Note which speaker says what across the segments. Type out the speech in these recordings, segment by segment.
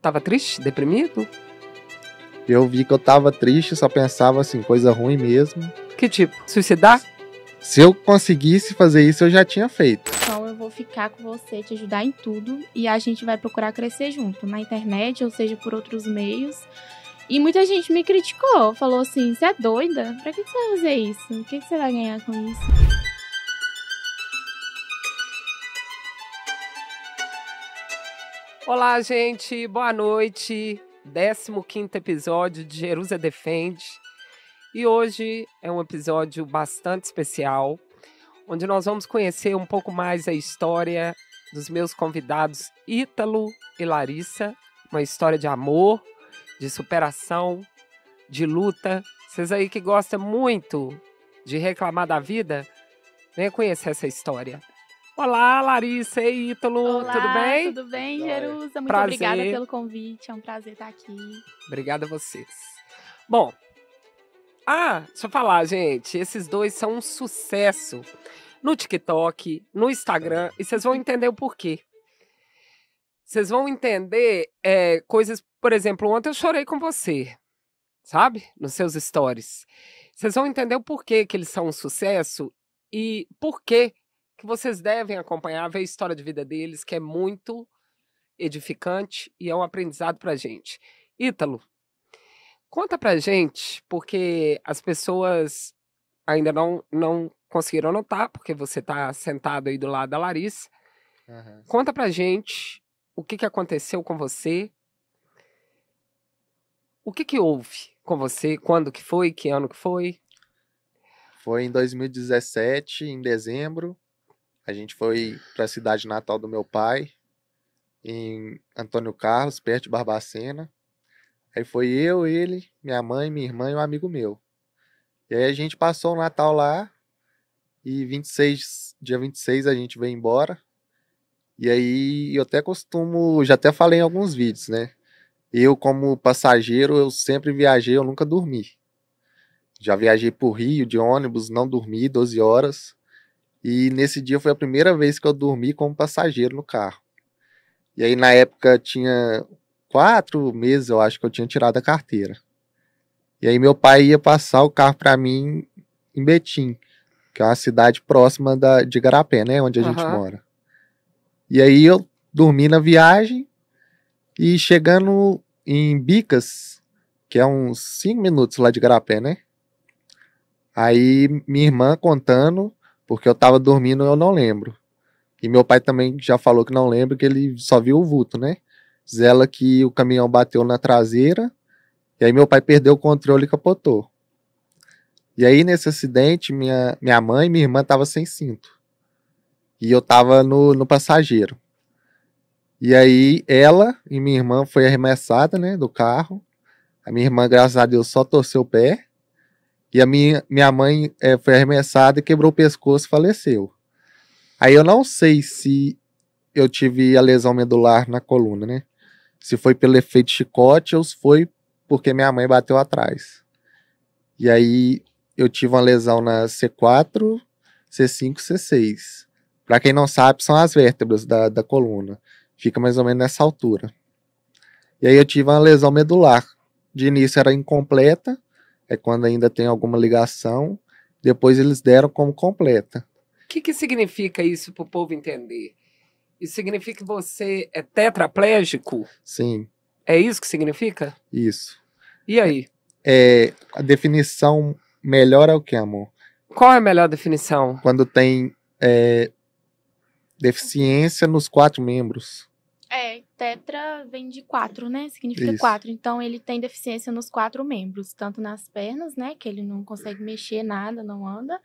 Speaker 1: Tava triste? Deprimido?
Speaker 2: Eu vi que eu tava triste, só pensava assim, coisa ruim mesmo. Que tipo? Suicidar? Se eu conseguisse fazer isso, eu já tinha feito.
Speaker 3: Então eu vou ficar com você, te ajudar em tudo e a gente vai procurar crescer junto, na internet, ou seja, por outros meios. E muita gente me criticou, falou assim: você é doida? Pra que, você vai fazer isso? O que você vai ganhar com isso?
Speaker 1: Olá, gente. Boa noite. 15 episódio de Jerusa Defende. E hoje é um episódio bastante especial, onde nós vamos conhecer um pouco mais a história dos meus convidados Ítalo e Larissa. Uma história de amor, de superação, de luta. Vocês aí que gostam muito de reclamar da vida, venha conhecer essa história. Olá, Larissa e Ítalo, Olá, tudo bem? Tudo bem, Jerusa?
Speaker 3: Muito prazer. obrigada pelo convite, é um prazer estar aqui.
Speaker 1: Obrigada a vocês. Bom, ah, deixa eu falar, gente, esses dois são um sucesso no TikTok, no Instagram, e vocês vão entender o porquê. Vocês vão entender é, coisas, por exemplo, ontem eu chorei com você, sabe? Nos seus stories. Vocês vão entender o porquê que eles são um sucesso e por que que vocês devem acompanhar, ver a história de vida deles, que é muito edificante e é um aprendizado para a gente. Ítalo, conta para a gente, porque as pessoas ainda não, não conseguiram notar, porque você está sentado aí do lado da Larissa. Uhum. Conta a gente o que, que aconteceu com você,
Speaker 2: o que, que houve com você, quando que foi, que ano que foi? Foi em 2017, em dezembro. A gente foi para a cidade natal do meu pai, em Antônio Carlos, perto de Barbacena. Aí foi eu, ele, minha mãe, minha irmã e um amigo meu. E aí a gente passou o Natal lá. E 26, dia 26 a gente veio embora. E aí eu até costumo, já até falei em alguns vídeos, né? Eu como passageiro, eu sempre viajei, eu nunca dormi. Já viajei pro Rio de ônibus, não dormi 12 horas. E nesse dia foi a primeira vez que eu dormi como passageiro no carro. E aí, na época, tinha quatro meses, eu acho, que eu tinha tirado a carteira. E aí, meu pai ia passar o carro para mim em Betim, que é uma cidade próxima da, de Garapé, né? Onde a uhum. gente mora. E aí, eu dormi na viagem e chegando em Bicas, que é uns cinco minutos lá de Garapé, né? Aí, minha irmã contando porque eu tava dormindo, eu não lembro. E meu pai também já falou que não lembra, que ele só viu o vulto, né? Diz ela que o caminhão bateu na traseira, e aí meu pai perdeu o controle e capotou. E aí, nesse acidente, minha, minha mãe e minha irmã estavam sem cinto. E eu estava no, no passageiro. E aí, ela e minha irmã foi arremessada, né, do carro. A minha irmã, graças a Deus, só torceu o pé. E a minha, minha mãe é, foi arremessada e quebrou o pescoço e faleceu. Aí eu não sei se eu tive a lesão medular na coluna, né? Se foi pelo efeito chicote ou se foi porque minha mãe bateu atrás. E aí eu tive uma lesão na C4, C5, C6. Para quem não sabe, são as vértebras da, da coluna. Fica mais ou menos nessa altura. E aí eu tive uma lesão medular. De início era incompleta, é quando ainda tem alguma ligação, depois eles deram como completa.
Speaker 1: O que, que significa isso para o povo entender? Isso significa que você é tetraplégico? Sim. É isso que significa? Isso. E aí?
Speaker 2: É, a definição melhor é o que, amor? Qual é a melhor definição? Quando tem é, deficiência nos quatro membros.
Speaker 3: É, tetra vem de quatro, né? Significa Isso. quatro. Então ele tem deficiência nos quatro membros, tanto nas pernas, né? Que ele não consegue mexer nada, não anda.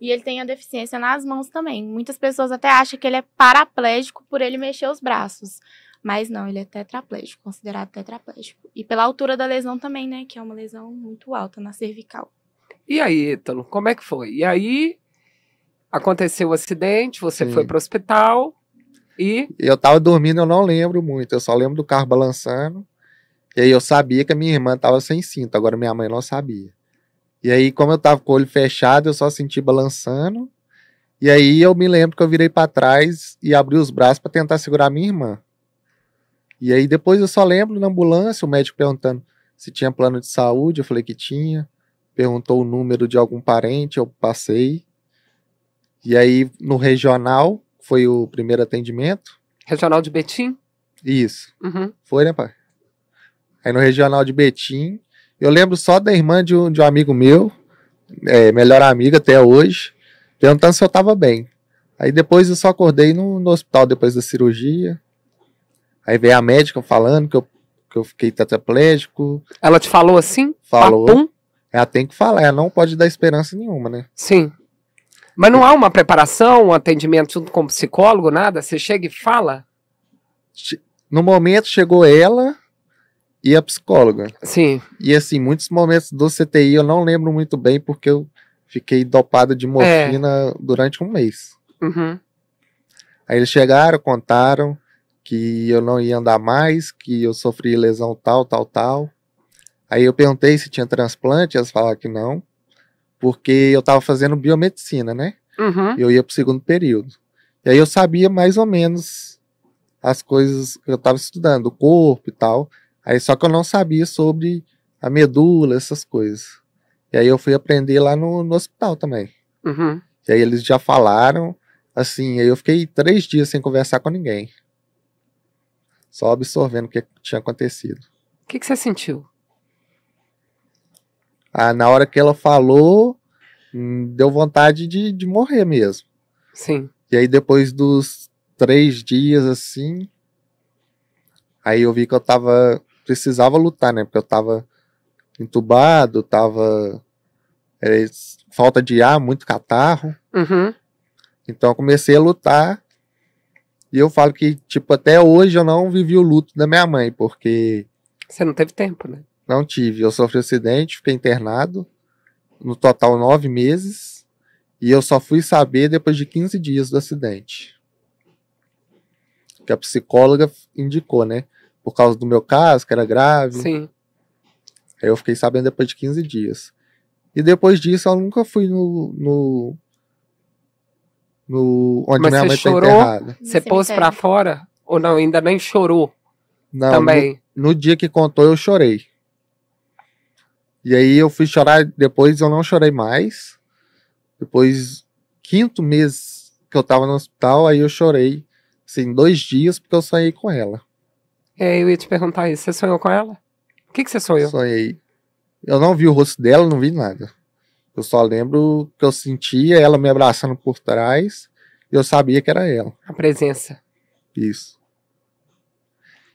Speaker 3: E ele tem a deficiência nas mãos também. Muitas pessoas até acham que ele é paraplégico por ele mexer os braços. Mas não, ele é tetraplégico, considerado tetraplégico. E pela altura da lesão também, né? Que é uma lesão muito alta na cervical.
Speaker 1: E aí, Ítalo, como é que foi? E aí, aconteceu o acidente, você Sim. foi para o hospital. E?
Speaker 2: Eu tava dormindo, eu não lembro muito. Eu só lembro do carro balançando. E aí eu sabia que a minha irmã tava sem cinto. Agora minha mãe não sabia. E aí, como eu tava com o olho fechado, eu só senti balançando. E aí eu me lembro que eu virei para trás e abri os braços para tentar segurar minha irmã. E aí depois eu só lembro na ambulância o médico perguntando se tinha plano de saúde, eu falei que tinha. Perguntou o número de algum parente, eu passei. E aí no regional foi o primeiro atendimento? Regional de Betim? Isso. Uhum. Foi, né, pai? Aí no Regional de Betim, eu lembro só da irmã de um, de um amigo meu, é, melhor amiga até hoje, perguntando se eu tava bem. Aí depois eu só acordei no, no hospital depois da cirurgia. Aí veio a médica falando que eu, que eu fiquei tetraplégico. Ela te
Speaker 1: falou assim?
Speaker 2: Falou. Papum? Ela tem que falar, ela não pode dar esperança nenhuma, né?
Speaker 1: Sim. Mas não há uma preparação, um atendimento junto com o psicólogo, nada? Você chega e fala?
Speaker 2: No momento chegou ela e a psicóloga. Sim. E assim, muitos momentos do CTI eu não lembro muito bem porque eu fiquei dopado de morfina é. durante um mês. Uhum. Aí eles chegaram, contaram que eu não ia andar mais, que eu sofri lesão tal, tal, tal. Aí eu perguntei se tinha transplante, elas falaram que não porque eu estava fazendo biomedicina, né? Uhum. Eu ia para o segundo período. E aí eu sabia mais ou menos as coisas que eu estava estudando, o corpo e tal. Aí só que eu não sabia sobre a medula, essas coisas. E aí eu fui aprender lá no, no hospital também. Uhum. E aí eles já falaram, assim, aí eu fiquei três dias sem conversar com ninguém. Só absorvendo o que tinha acontecido.
Speaker 1: O que, que você sentiu?
Speaker 2: Ah, na hora que ela falou, hum, deu vontade de, de morrer mesmo. Sim. E aí depois dos três dias assim, aí eu vi que eu tava precisava lutar, né? Porque eu tava entubado, tava é, falta de ar, muito catarro. Uhum. Então eu comecei a lutar. E eu falo que, tipo, até hoje eu não vivi o luto da minha mãe, porque.
Speaker 1: Você não teve tempo,
Speaker 2: né? Não tive. Eu sofri um acidente, fiquei internado, no total nove meses, e eu só fui saber depois de 15 dias do acidente. Que a psicóloga indicou, né? Por causa do meu caso, que era grave. Sim. Aí eu fiquei sabendo depois de 15 dias. E depois disso eu nunca fui no. no, no onde Mas minha mãe chorou, foi enterrada. Você pôs
Speaker 1: pra fora? Ou não, ainda nem chorou?
Speaker 2: Não, Também. No, no dia que contou eu chorei. E aí eu fui chorar, depois eu não chorei mais. Depois, quinto mês que eu tava no hospital, aí eu chorei, assim, dois dias, porque eu sonhei com ela. É, eu ia te perguntar isso, você sonhou com ela? O que, que você sonhou? Sonhei. Eu não vi o rosto dela, não vi nada. Eu só lembro que eu sentia ela me abraçando por trás, e eu sabia que era ela. A presença. Isso.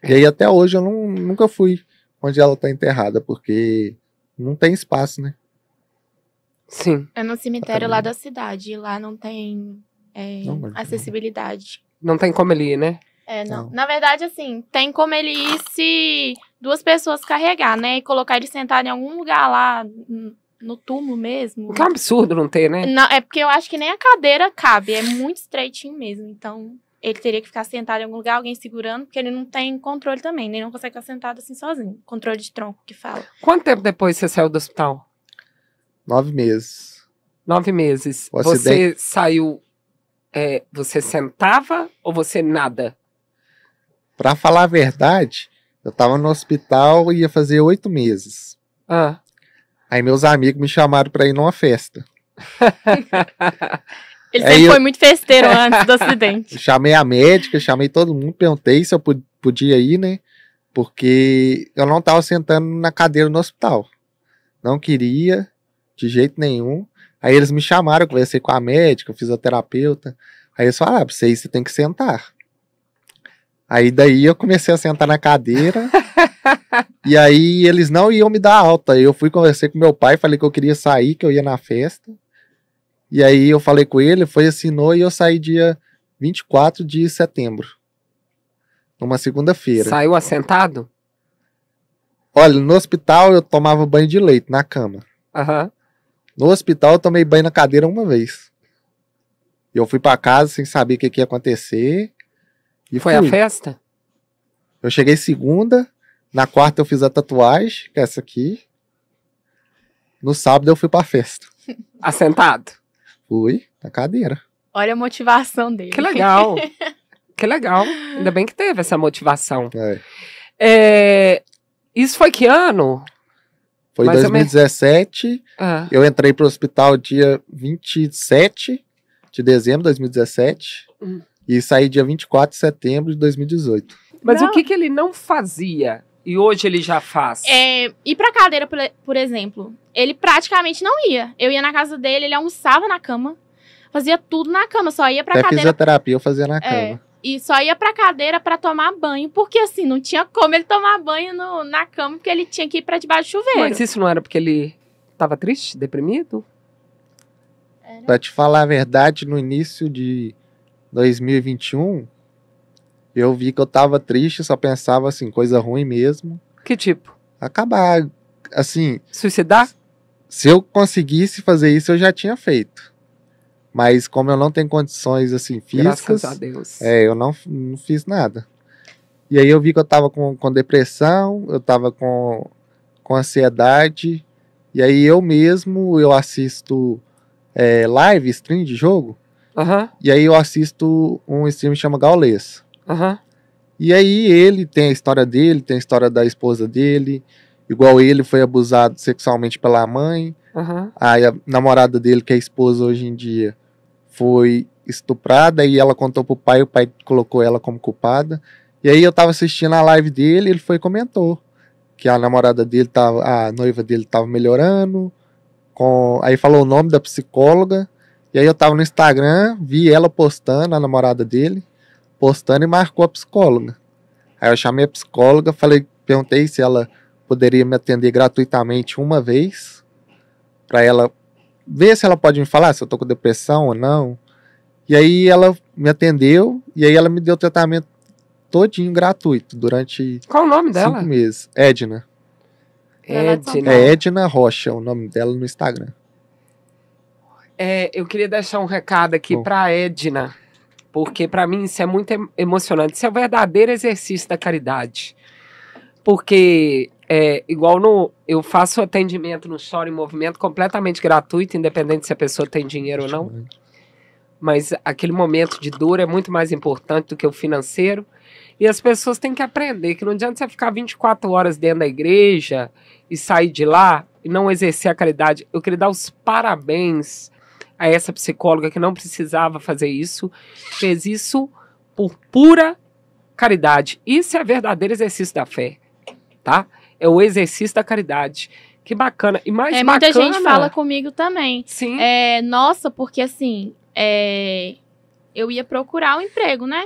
Speaker 2: E aí até hoje eu não, nunca fui onde ela tá enterrada, porque não tem espaço, né? Sim. É
Speaker 3: no cemitério lá da cidade. E lá não tem é, não, acessibilidade.
Speaker 1: Não tem como ele ir, né? É, não. não. Na
Speaker 3: verdade, assim, tem como ele ir se duas pessoas carregar, né? E colocar ele sentado em algum lugar lá, no túmulo mesmo. Que é um absurdo
Speaker 1: não ter, né? Não, é
Speaker 3: porque eu acho que nem a cadeira cabe. É muito estreitinho mesmo, então ele teria que ficar sentado em algum lugar, alguém segurando, porque ele não tem controle também, nem não consegue ficar sentado assim sozinho. Controle de tronco que fala.
Speaker 1: Quanto tempo depois você saiu do hospital?
Speaker 2: Nove meses. Nove meses. O você acidente...
Speaker 1: saiu. É, você sentava ou você nada?
Speaker 2: Pra falar a verdade, eu tava no hospital e ia fazer oito meses. Ah. Aí meus amigos me chamaram pra ir numa festa.
Speaker 3: Ele é, sempre eu... foi muito festeiro antes do
Speaker 1: acidente.
Speaker 2: Chamei a médica, chamei todo mundo, perguntei se eu podia ir, né? Porque eu não estava sentando na cadeira no hospital. Não queria, de jeito nenhum. Aí eles me chamaram, eu conversei com a médica, o fisioterapeuta. Aí eles falaram, ah, pra você ir, você tem que sentar. Aí daí eu comecei a sentar na cadeira. e aí eles não iam me dar alta. Eu fui conversei com meu pai, falei que eu queria sair, que eu ia na festa. E aí eu falei com ele, foi, assinou e eu saí dia 24 de setembro. Numa segunda-feira. Saiu
Speaker 1: assentado?
Speaker 2: Olha, no hospital eu tomava banho de leite na cama. Uhum. No hospital eu tomei banho na cadeira uma vez. Eu fui para casa sem saber o que, que, ia acontecer. E Foi fui. a festa? Eu cheguei segunda, na quarta eu fiz a tatuagem, que é essa aqui. No sábado eu fui pra festa. Assentado? Fui, na cadeira.
Speaker 3: Olha a motivação dele. Que legal.
Speaker 1: que legal. Ainda bem que teve essa motivação. É. É, isso foi que ano?
Speaker 2: Foi Mais 2017. Ah. Eu entrei para o hospital dia 27 de dezembro de 2017 hum. e saí dia 24 de setembro de 2018. Mas
Speaker 1: não. o que, que ele não fazia? E hoje ele já
Speaker 2: faz?
Speaker 3: É, E pra cadeira, por, por exemplo, ele praticamente não ia. Eu ia na casa dele, ele almoçava na cama, fazia tudo na cama, só ia pra Até cadeira.
Speaker 2: fisioterapia eu fazia na é, cama. É,
Speaker 3: e só ia pra cadeira para tomar banho, porque assim, não tinha como ele tomar banho no, na cama, porque ele tinha que ir pra debaixo do chuveiro. Mas isso
Speaker 2: não era porque ele tava triste, deprimido? Era. Pra te falar a verdade, no início de 2021, eu vi que eu tava triste, só pensava assim, coisa ruim mesmo. Que tipo? Acabar, assim. Suicidar? Se eu conseguisse fazer isso, eu já tinha feito. Mas como eu não tenho condições assim físicas, Graças a Deus. É, eu não, não fiz nada. E aí eu vi que eu tava com, com depressão, eu tava com, com ansiedade. E aí eu mesmo, eu assisto é, live, stream de jogo. Uhum. E aí eu assisto um stream que chama Gaules. Uhum. E aí ele tem a história dele, tem a história da esposa dele, igual ele foi abusado sexualmente pela mãe. Uhum. Aí a namorada dele, que é esposa hoje em dia, foi estuprada e ela contou pro pai, o pai colocou ela como culpada. E aí eu tava assistindo a live dele, ele foi e comentou que a namorada dele tava, a noiva dele tava melhorando, com, aí falou o nome da psicóloga. E aí eu tava no Instagram, vi ela postando a namorada dele postando e marcou a psicóloga. Aí eu chamei a psicóloga, falei, perguntei se ela poderia me atender gratuitamente uma vez, para ela ver se ela pode me falar se eu tô com depressão ou não. E aí ela me atendeu e aí ela me deu tratamento todinho gratuito durante Qual o nome cinco dela? meses. Edna. É Edna. É Edna Rocha, o nome dela no Instagram.
Speaker 1: É, eu queria deixar um recado aqui para Edna. Porque para mim isso é muito emocionante. Isso é o verdadeiro exercício da caridade. Porque é, igual no eu faço atendimento no Chora em Movimento completamente gratuito, independente se a pessoa tem dinheiro ou não. Mas aquele momento de dor é muito mais importante do que o financeiro. E as pessoas têm que aprender que não adianta você ficar 24 horas dentro da igreja e sair de lá e não exercer a caridade. Eu queria dar os parabéns a essa psicóloga que não precisava fazer isso, fez isso por pura caridade. Isso é verdadeiro exercício da fé, tá? É o exercício da caridade. Que bacana. E mais é, bacana... Muita gente fala
Speaker 3: comigo também. Sim. É, nossa, porque assim, é, eu ia procurar um emprego, né?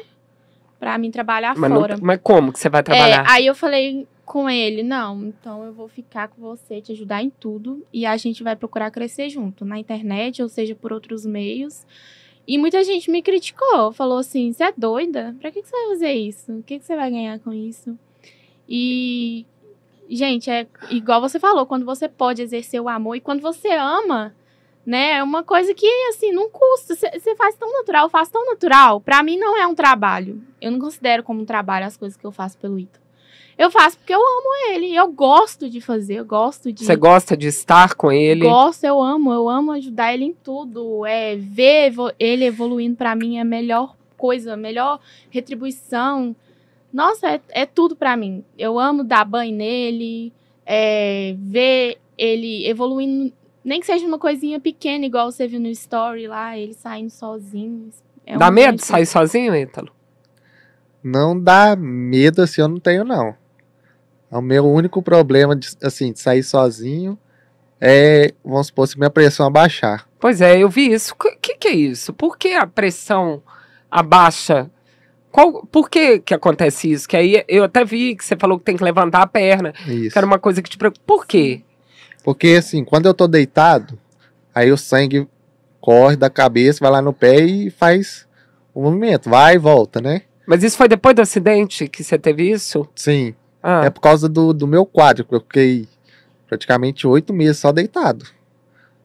Speaker 3: Pra mim trabalhar mas fora. Não,
Speaker 1: mas como que você vai é, trabalhar? É, aí
Speaker 3: eu falei, com ele, não, então eu vou ficar com você, te ajudar em tudo e a gente vai procurar crescer junto, na internet, ou seja, por outros meios. E muita gente me criticou, falou assim: você é doida? Pra que, que você vai fazer isso? O que, que você vai ganhar com isso? E, gente, é igual você falou: quando você pode exercer o amor e quando você ama, né? É uma coisa que, assim, não custa. Você faz tão natural, faz tão natural. Pra mim, não é um trabalho. Eu não considero como um trabalho as coisas que eu faço pelo Ito. Eu faço porque eu amo ele, eu gosto de fazer, eu gosto de. Você
Speaker 1: gosta de estar com ele? Gosto,
Speaker 3: eu amo, eu amo ajudar ele em tudo. É ver ele evoluindo para mim é a melhor coisa, a melhor retribuição. Nossa, é, é tudo para mim. Eu amo dar banho nele, é, ver ele evoluindo, nem que seja uma coisinha pequena, igual você viu no story lá, ele saindo sozinho. É dá medo de sair
Speaker 2: sozinho, Ítalo? Não dá medo assim, eu não tenho, não. O meu único problema, de, assim, de sair sozinho é, vamos supor, se minha pressão abaixar.
Speaker 1: Pois é, eu vi isso. O que, que é isso? Por que a pressão abaixa? Qual, por que que acontece isso? Que aí eu até vi que você falou que tem que levantar a
Speaker 2: perna. Isso. Que era uma coisa que te preocupa. Por quê? Porque, assim, quando eu tô deitado, aí o sangue corre da cabeça, vai lá no pé e faz o movimento. Vai e volta, né? Mas isso foi depois do acidente que você teve isso? Sim. Ah. É por causa do, do meu quadro, eu fiquei praticamente oito meses só deitado.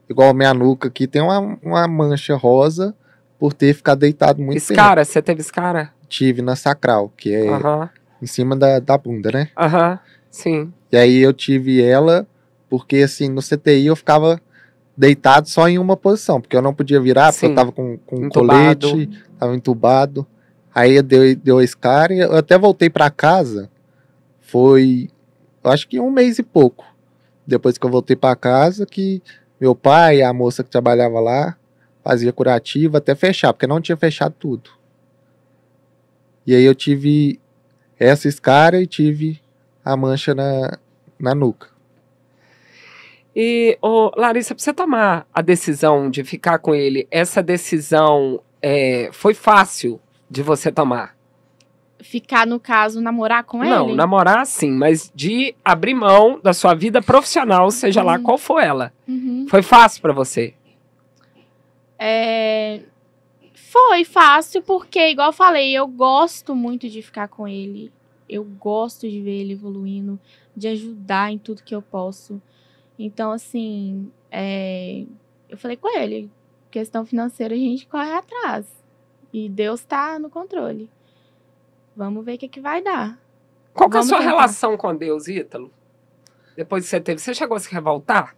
Speaker 2: Igual a minha nuca aqui tem uma, uma mancha rosa por ter ficado deitado muito escara, tempo. Escara,
Speaker 1: você teve escara?
Speaker 2: Tive na sacral, que é uh -huh. em cima da, da bunda, né?
Speaker 1: Aham, uh -huh. sim.
Speaker 2: E aí eu tive ela porque, assim, no CTI eu ficava deitado só em uma posição, porque eu não podia virar, sim. porque eu tava com, com entubado. colete, tava entubado. Aí deu, deu a escara e eu até voltei para casa foi, acho que um mês e pouco depois que eu voltei para casa que meu pai, e a moça que trabalhava lá, fazia curativa até fechar, porque não tinha fechado tudo. E aí eu tive essa escara e tive a mancha na, na nuca.
Speaker 1: E, oh, Larissa, para você tomar a decisão de ficar com ele, essa decisão é, foi fácil de você tomar?
Speaker 3: ficar, no caso, namorar com não, ele? Não,
Speaker 1: namorar sim, mas de abrir mão da sua vida profissional, seja uhum. lá qual for ela. Uhum. Foi fácil para você?
Speaker 3: É... Foi fácil, porque, igual eu falei, eu gosto muito de ficar com ele. Eu gosto de ver ele evoluindo, de ajudar em tudo que eu posso. Então, assim, é... eu falei com ele: questão financeira a gente corre atrás. E Deus está
Speaker 1: no controle. Vamos ver o que, que vai dar.
Speaker 3: Qual que é a sua tentar. relação
Speaker 1: com Deus, Ítalo? Depois que você teve, você chegou a se revoltar?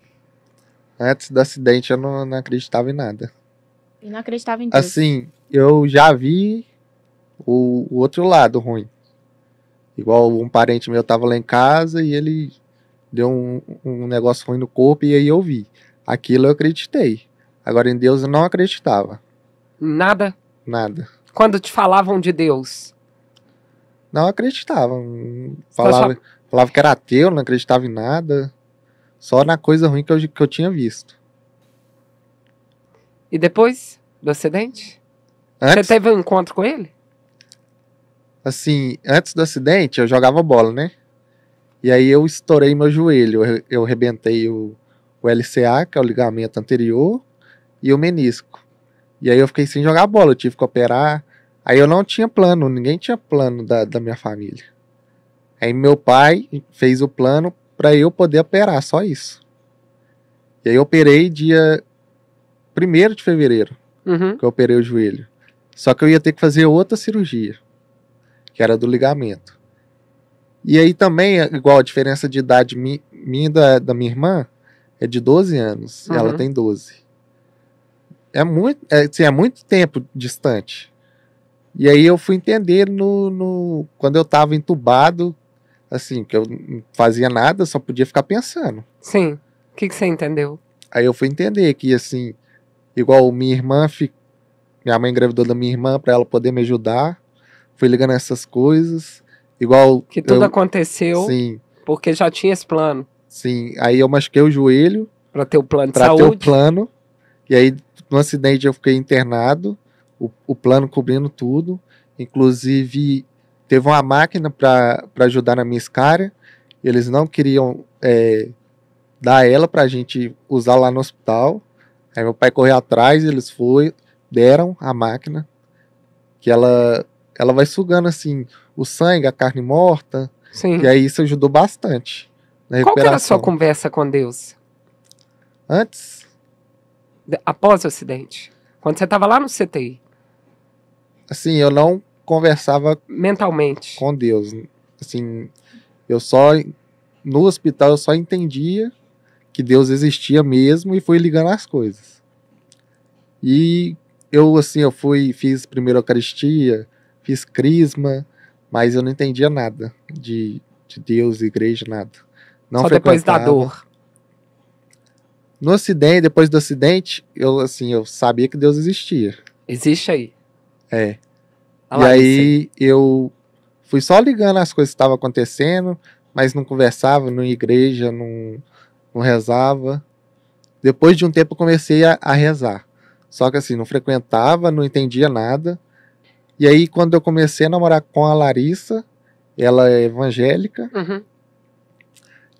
Speaker 2: Antes do acidente, eu não, não acreditava em nada.
Speaker 1: E não acreditava em Deus.
Speaker 2: Assim, eu já vi o, o outro lado ruim. Igual um parente meu tava lá em casa e ele deu um, um negócio ruim no corpo e aí eu vi. Aquilo eu acreditei. Agora em Deus eu não acreditava. Nada? Nada. Quando te
Speaker 1: falavam de Deus,
Speaker 2: não acreditava. Hum, falava, falava que era ateu, não acreditava em nada. Só na coisa ruim que eu, que eu tinha visto. E depois do acidente? Antes... Você teve um encontro com ele? Assim, antes do acidente, eu jogava bola, né? E aí eu estourei meu joelho. Eu, eu rebentei o, o LCA, que é o ligamento anterior, e o menisco. E aí eu fiquei sem jogar bola, eu tive que operar. Aí eu não tinha plano, ninguém tinha plano da, da minha família. Aí meu pai fez o plano para eu poder operar, só isso. E aí eu operei dia 1 de fevereiro, uhum. que eu operei o joelho. Só que eu ia ter que fazer outra cirurgia, que era do ligamento. E aí também, igual a diferença de idade minha da, da minha irmã, é de 12 anos, uhum. ela tem 12. É muito, é, assim, é muito tempo distante. E aí eu fui entender no, no quando eu estava entubado, assim, que eu não fazia nada, só podia ficar pensando. Sim. O que, que você entendeu? Aí eu fui entender que, assim, igual minha irmã, minha mãe engravidou da minha irmã para ela poder me ajudar. Fui ligando essas coisas. Igual. Que tudo eu... aconteceu.
Speaker 1: Sim. Porque já tinha esse plano.
Speaker 2: Sim. Aí eu machuquei o joelho.
Speaker 1: Para ter o plano de pra saúde. Para ter o
Speaker 2: plano. E aí, no acidente, eu fiquei internado o, o plano cobrindo tudo. Inclusive, teve uma máquina para ajudar na minha escara. Eles não queriam é, dar ela para a gente usar lá no hospital. Aí meu pai correu atrás, eles foram, deram a máquina, que ela, ela vai sugando assim o sangue, a carne morta. Sim. E aí isso ajudou bastante. Na Qual era a sua conversa com Deus? Antes?
Speaker 1: Após o acidente. Quando você estava lá no CTI assim,
Speaker 2: eu não conversava mentalmente com Deus. Assim, eu só no hospital eu só entendia que Deus existia mesmo e fui ligando as coisas. E eu assim, eu fui fiz primeiro Eucaristia, fiz Crisma, mas eu não entendia nada de, de Deus, igreja, nada. Não só depois da dor. No acidente, depois do acidente, eu assim, eu sabia que Deus existia. Existe aí. É. e lá, aí eu fui só ligando as coisas que estavam acontecendo, mas não conversava, não ia igreja, não, não rezava. Depois de um tempo eu comecei a, a, rezar. Só que assim, não frequentava, não entendia nada. E aí, quando eu comecei a namorar com a Larissa, ela é evangélica. Uhum.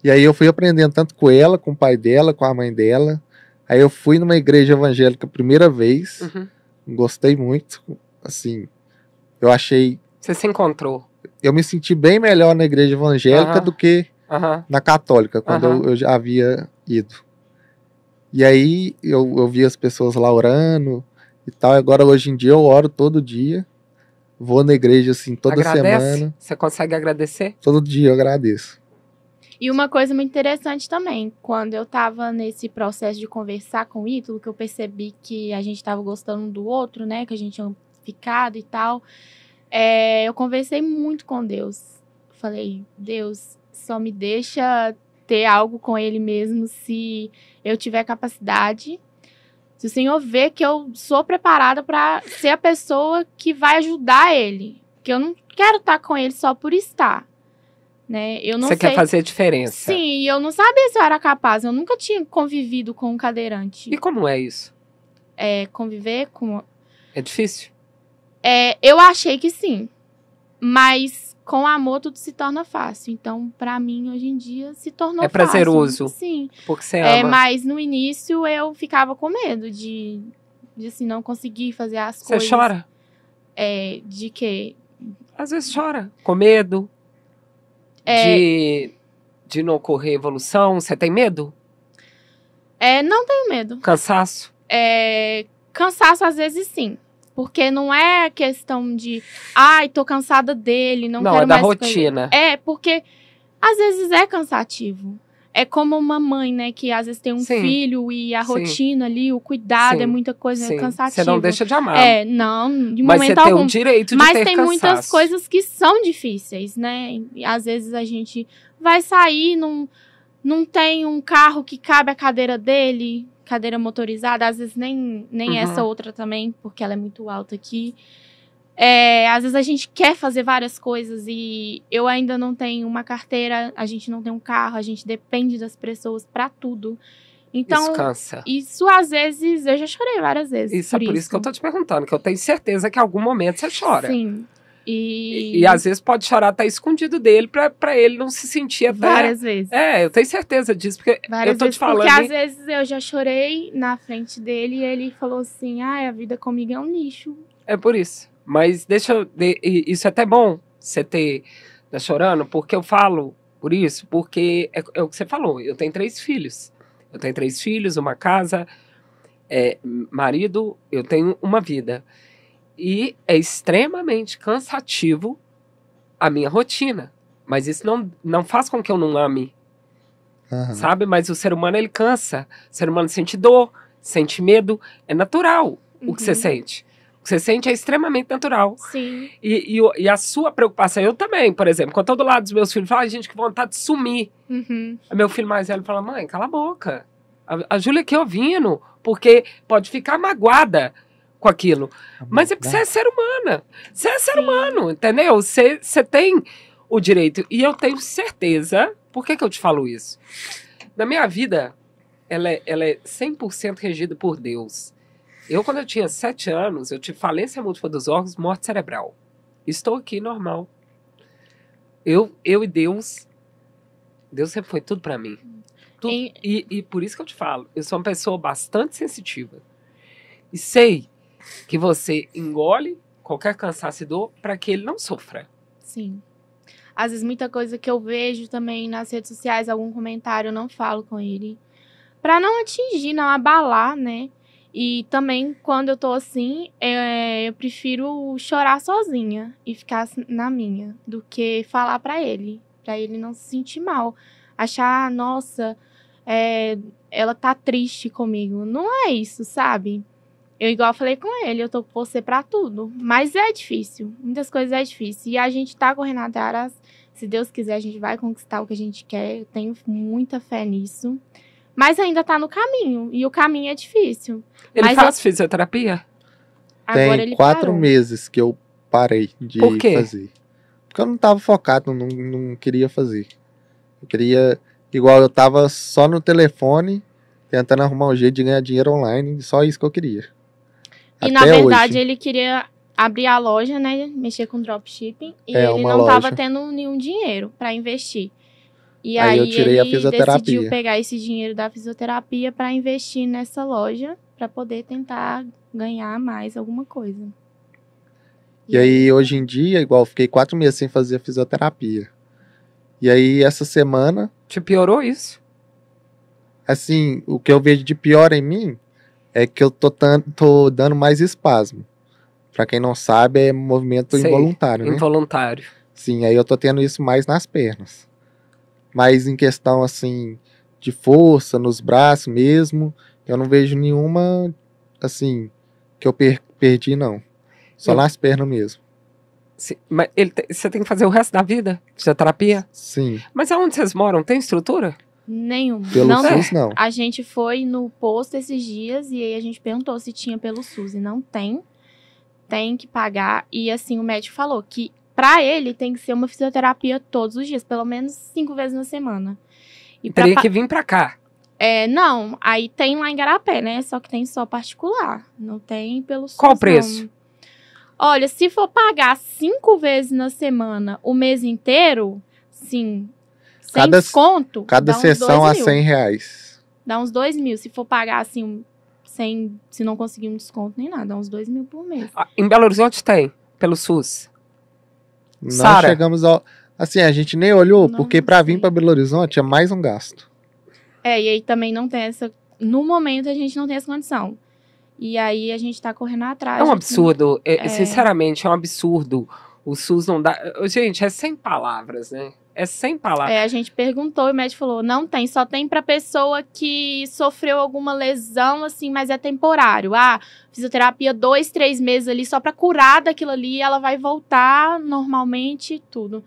Speaker 2: E aí eu fui aprendendo tanto com ela, com o pai dela, com a mãe dela. Aí eu fui numa igreja evangélica a primeira vez. Uhum. Gostei muito assim, eu achei.
Speaker 1: Você se encontrou.
Speaker 2: Eu me senti bem melhor na igreja evangélica do que na católica, quando eu, eu, já havia ido. E aí eu, eu vi as pessoas lá orando e tal. Agora, hoje em dia, eu oro todo dia. Vou na igreja, assim, toda Agradece? semana.
Speaker 1: Você consegue agradecer?
Speaker 2: Todo dia eu agradeço.
Speaker 3: E uma coisa muito interessante também, quando eu tava nesse processo de conversar com o Ítalo, que eu percebi que a gente tava gostando do outro, né? Que a gente ficado e tal, é, eu conversei muito com Deus. Falei, Deus, só me deixa ter algo com Ele mesmo se eu tiver capacidade. Se o Senhor vê que eu sou preparada para ser a pessoa que vai ajudar Ele. Que eu não quero estar tá com Ele só por estar. Né? Eu não Você sei... quer fazer a diferença. Sim, eu não sabia se eu era capaz. Eu nunca tinha convivido com um cadeirante. E
Speaker 1: como é isso?
Speaker 3: É, conviver com. É difícil? É, eu achei que sim. Mas com amor tudo se torna fácil. Então, para mim, hoje em dia, se tornou é fácil. É prazeroso. Sim.
Speaker 1: Porque você é, ama. É, mas
Speaker 3: no início eu ficava com medo de, de assim, não conseguir fazer as você coisas. Você chora? É, de que... Às vezes chora.
Speaker 1: Com medo? É... De, de não ocorrer evolução? Você tem medo?
Speaker 3: É, não tenho medo.
Speaker 1: Cansaço?
Speaker 3: É, cansaço às vezes sim. Porque não é questão de, ai, tô cansada dele, não, não é quero é mais... Não, é da rotina. É, porque às vezes é cansativo. É como uma mãe, né, que às vezes tem um Sim. filho e a Sim. rotina ali, o cuidado é Sim. é muita coisa é Sim. É cansativo. Você não deixa de amar. É, não, de Mas momento algum. Mas você tem um direito de Mas ter tem cansaço. muitas coisas que são difíceis, né? E, às vezes a gente vai sair, não, não tem um carro que cabe a cadeira dele, cadeira motorizada, às vezes nem, nem uhum. essa outra também, porque ela é muito alta aqui. É, às vezes a gente quer fazer várias coisas e eu ainda não tenho uma carteira, a gente não tem um carro, a gente depende das pessoas para tudo. Então, isso, isso às
Speaker 1: vezes, eu já chorei várias vezes. Isso por é por isso. isso que eu tô te perguntando, que eu tenho certeza que em algum momento você chora. Sim. E... E, às vezes pode chorar até escondido dele para ele não se sentir até... Várias vezes. É, eu tenho certeza disso, porque Várias eu tô vezes, te falando. Porque às
Speaker 3: vezes eu já chorei na frente dele e ele falou assim: ah, a vida comigo é um lixo.
Speaker 1: É por isso. Mas deixa eu. Isso é até bom você ter. Tá chorando? Porque eu falo por isso, porque é, é o que você falou. Eu tenho três filhos. Eu tenho três filhos, uma casa, é, marido, eu tenho uma vida. E é extremamente cansativo a minha rotina. Mas isso não, não faz com que eu não ame. Uhum. Sabe? Mas o ser humano, ele cansa. O ser humano sente dor, sente medo. É natural uhum. o que você uhum. sente. O que você sente é extremamente natural. Sim. E, e, e, a sua preocupação, eu também, por exemplo, quando todo lado dos meus filhos fala, gente, que vontade de sumir. Uhum. Meu filho mais velho fala, mãe, cala a boca. A, a Júlia aqui ouvindo, porque pode ficar magoada com aquilo. Mas é porque você é ser humana. Você é ser humano, entendeu? Você, você tem o direito. E eu tenho certeza. Por que, que eu te falo isso? Na minha vida, ela é, ela é 100% regida por Deus. Eu, quando eu tinha sete anos, eu tive falência múltipla dos órgãos, morte cerebral. Estou aqui normal. Eu, eu e Deus, Deus sempre foi tudo para mim. Tudo, e... e, e por isso que eu te falo, eu sou uma pessoa bastante sensitiva. E sei que você engole qualquer cansaço e dor para que ele não sofra.
Speaker 3: Sim. Às vezes, muita coisa que eu vejo também nas redes sociais, algum comentário, eu não falo com ele. para não atingir, não abalar, né? E também, quando eu tô assim, é, eu prefiro chorar sozinha e ficar na minha, do que falar para ele. para ele não se sentir mal. Achar, ah, nossa, é, ela tá triste comigo. Não é isso, sabe? Eu igual falei com ele, eu tô com você para tudo, mas é difícil, muitas coisas é difícil e a gente tá correndo atrás. Se Deus quiser, a gente vai conquistar o que a gente quer. Eu tenho muita fé nisso. Mas ainda tá no caminho. E o caminho é difícil.
Speaker 1: Ele mas faz eu... fisioterapia?
Speaker 2: Tem quatro parou. meses que eu parei de Por fazer. Porque eu não tava focado, não, não queria fazer. Eu queria. Igual eu tava só no telefone, tentando arrumar um jeito de ganhar dinheiro online. Só isso que eu queria.
Speaker 3: E na verdade hoje. ele queria abrir a loja, né? Mexer com dropshipping. E é, ele não loja. tava tendo nenhum dinheiro para investir. E aí, aí ele decidiu pegar esse dinheiro da fisioterapia para investir nessa loja para poder tentar ganhar mais alguma coisa.
Speaker 2: E, aí, hoje em dia, igual, fiquei quatro meses sem fazer fisioterapia. E aí, essa semana. Te piorou isso? Assim, o que eu vejo de pior em mim é que eu tô, tô dando mais espasmo. Pra quem não sabe, é movimento Sei, involuntário, né? Involuntário. Sim, aí eu tô tendo isso mais nas pernas. Mas em questão, assim, de força, nos braços mesmo, eu não vejo nenhuma, assim, que eu per perdi, não. Só nas pernas mesmo.
Speaker 1: Sim, mas ele te... você tem que fazer o resto da
Speaker 2: vida? Fisioterapia? Sim.
Speaker 1: Mas aonde vocês moram? Tem estrutura?
Speaker 3: Nenhum. Pelo não, SUS, não. A gente foi no posto esses dias e aí a gente perguntou se tinha pelo SUS e não tem. Tem que pagar. E assim, o médico falou que para ele tem que ser uma fisioterapia todos os dias, pelo menos cinco vezes na semana.
Speaker 1: E Teria que vir para cá.
Speaker 3: É, não, aí tem lá em Garapé, né? Só que tem só particular. Não tem pelo SUS. Qual o preço? Não. Olha, se for pagar cinco vezes na semana o mês inteiro, sim,
Speaker 2: sem cada, desconto. Cada sessão a 100 reais.
Speaker 3: Dá uns dois mil. Se for pagar assim, sem, se não conseguir um desconto nem nada, dá uns dois mil por mês. Ah,
Speaker 2: em Belo Horizonte tem, pelo SUS. Não Sarah. chegamos ao. Assim, a gente nem olhou, não, porque para vir para Belo Horizonte é mais um gasto.
Speaker 3: É, e aí também não tem essa. No momento a gente não tem essa condição. E aí a gente tá correndo atrás. É um absurdo.
Speaker 2: é, é... Sinceramente, é um absurdo.
Speaker 1: O SUS não dá. Gente, é sem palavras, né? É sem palavras. É, a
Speaker 3: gente perguntou e o médico falou: não tem, só tem para pessoa que sofreu alguma lesão, assim, mas é temporário. Ah, fisioterapia dois, três meses ali, só para curar daquilo ali, ela vai voltar normalmente tudo.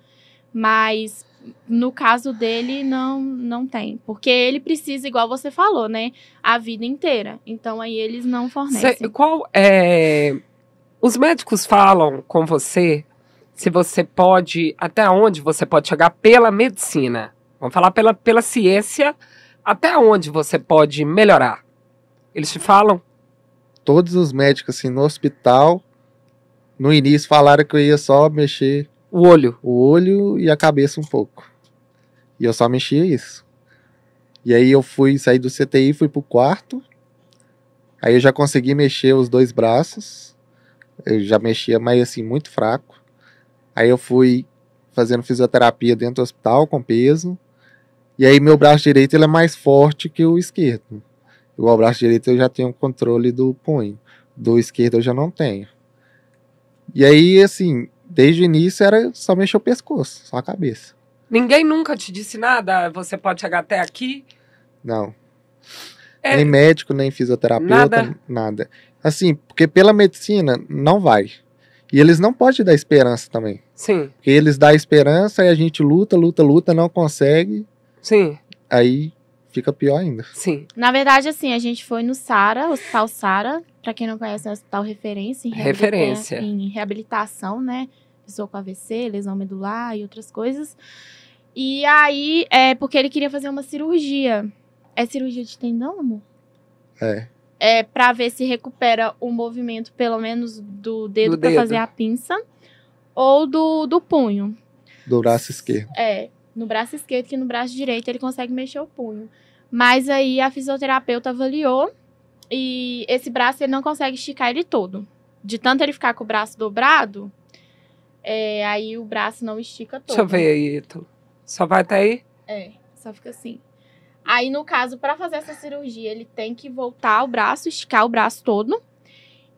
Speaker 3: Mas no caso dele, não, não tem. Porque ele precisa, igual você falou, né? A vida inteira. Então aí eles não fornecem. Cê,
Speaker 1: qual é. Os médicos falam com você se você pode, até onde você pode chegar pela medicina. Vamos falar pela, pela ciência, até onde você pode melhorar. Eles te falam?
Speaker 2: Todos os médicos, assim, no hospital, no início falaram que eu ia só mexer... O olho. O olho e a cabeça um pouco. E eu só mexia isso. E aí eu fui sair do CTI, fui pro quarto. Aí eu já consegui mexer os dois braços. Eu já mexia, mas assim, muito fraco. Aí eu fui fazendo fisioterapia dentro do hospital com peso. E aí meu braço direito ele é mais forte que o esquerdo. Igual o braço direito eu já tenho controle do punho, do esquerdo eu já não tenho. E aí assim, desde o início era só mexer o pescoço, só a cabeça.
Speaker 1: Ninguém nunca te disse nada, ah, você pode chegar até aqui? Não. É... Nem
Speaker 2: médico, nem fisioterapeuta, nada. nada. Assim, porque pela medicina não vai. E eles não podem dar esperança também. Sim. Porque eles dão esperança e a gente luta, luta, luta, não consegue. Sim. Aí fica pior ainda. Sim.
Speaker 3: Na verdade, assim, a gente foi no Sara, Hospital Sara, para quem não conhece, é um hospital referência em, referência em reabilitação, né? Pessoa com AVC, lesão medular e outras coisas. E aí, é porque ele queria fazer uma cirurgia. É cirurgia de tendão, amor? É. É para ver se recupera o movimento, pelo menos do dedo, do dedo. para fazer a pinça ou do, do punho.
Speaker 2: Do braço esquerdo.
Speaker 3: É, no braço esquerdo que no braço direito ele consegue mexer o punho. Mas aí a fisioterapeuta avaliou e esse braço ele não consegue esticar ele todo. De tanto ele ficar com o braço dobrado, é, aí o braço não estica todo. Deixa eu ver
Speaker 1: aí, tu. Só vai até aí?
Speaker 3: É, só fica assim. Aí, no caso, para fazer essa cirurgia, ele tem que voltar o braço, esticar o braço todo.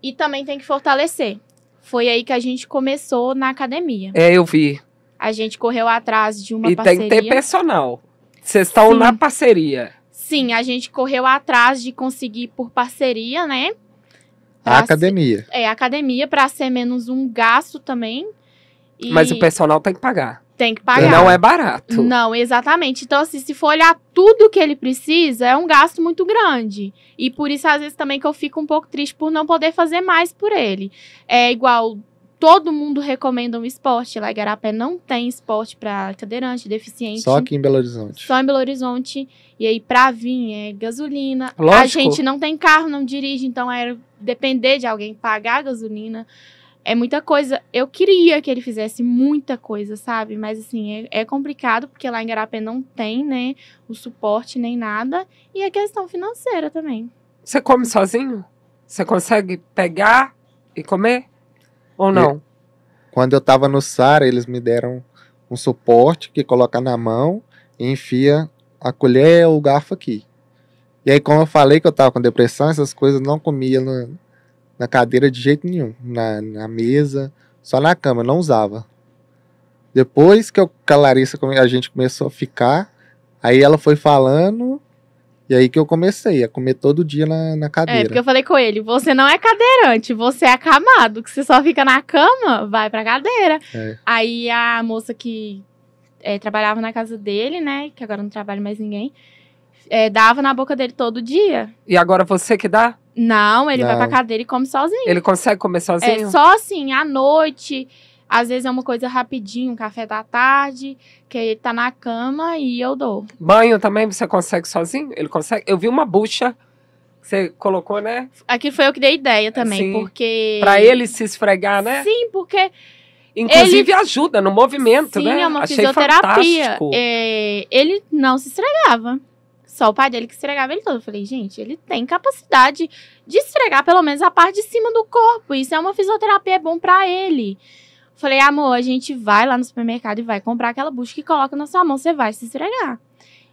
Speaker 3: E também tem que fortalecer. Foi aí que a gente começou na academia. É, eu vi. A gente correu atrás de uma e parceria. E tem que ter
Speaker 1: personal. Vocês estão na parceria.
Speaker 3: Sim, a gente correu atrás de conseguir por parceria, né?
Speaker 1: Pra a academia. Ser,
Speaker 3: é, academia para ser menos um gasto também. E... Mas o personal
Speaker 1: tem que pagar.
Speaker 3: Tem que pagar. Não é barato. Não, exatamente. Então, assim, se for olhar tudo que ele precisa, é um gasto muito grande. E por isso, às vezes, também que eu fico um pouco triste por não poder fazer mais por ele. É igual todo mundo recomenda um esporte. Lá em não tem esporte para cadeirante, deficiente. Só aqui
Speaker 2: em Belo Horizonte.
Speaker 3: Só em Belo Horizonte. E aí, pra vir, é gasolina. Lógico. A gente não tem carro, não dirige, então era é depender de alguém pagar a gasolina é muita coisa. Eu queria que ele fizesse muita coisa, sabe? Mas assim, é, é complicado porque lá em Garapé não tem, né, o suporte nem nada. E a é questão financeira também.
Speaker 1: Você come sozinho? Você consegue pegar e comer? Ou não? E,
Speaker 2: quando eu tava no SAR, eles me deram um suporte que coloca na mão e enfia a colher ou o garfo aqui. E aí, como eu falei que eu tava com depressão, essas coisas não comia no, na cadeira de jeito nenhum, na, na mesa, só na cama, não usava. Depois que, eu, que a Larissa, a gente começou a ficar, aí ela foi falando, e aí que eu comecei a comer todo dia na, na é, cadeira. É, porque eu
Speaker 3: falei com ele, você não é cadeirante, você é acamado, que você só fica na cama, vai pra cadeira. É. Aí a moça que é, trabalhava na casa dele, né, que agora não trabalha mais ninguém, é, dava na boca dele todo dia.
Speaker 1: E agora você que dá?
Speaker 3: Não, ele Não. vai pra cadeira e come sozinho. Ele
Speaker 1: consegue comer é, sozinho? É, só
Speaker 3: assim, à noite. Às vezes é uma coisa rapidinho, um café da tarde, que ele tá na cama e eu dou.
Speaker 1: Banho também você consegue sozinho? Ele consegue? Eu vi uma bucha que você colocou, né?
Speaker 3: Aqui foi eu que dei ideia também, Sim. porque... Pra ele
Speaker 1: se esfregar, né? Sim, porque... Inclusive ele... ajuda no movimento, Sim, né? Sim, é uma Achei fisioterapia.
Speaker 3: É... Ele não se esfregava só o pai dele que esfregava ele todo. Eu falei, gente, ele tem capacidade de esfregar pelo menos a parte de cima do corpo. Isso é uma fisioterapia, é bom para ele. falei, amor, a gente vai lá no supermercado e vai comprar aquela bucha que coloca na sua mão, você vai se esfregar.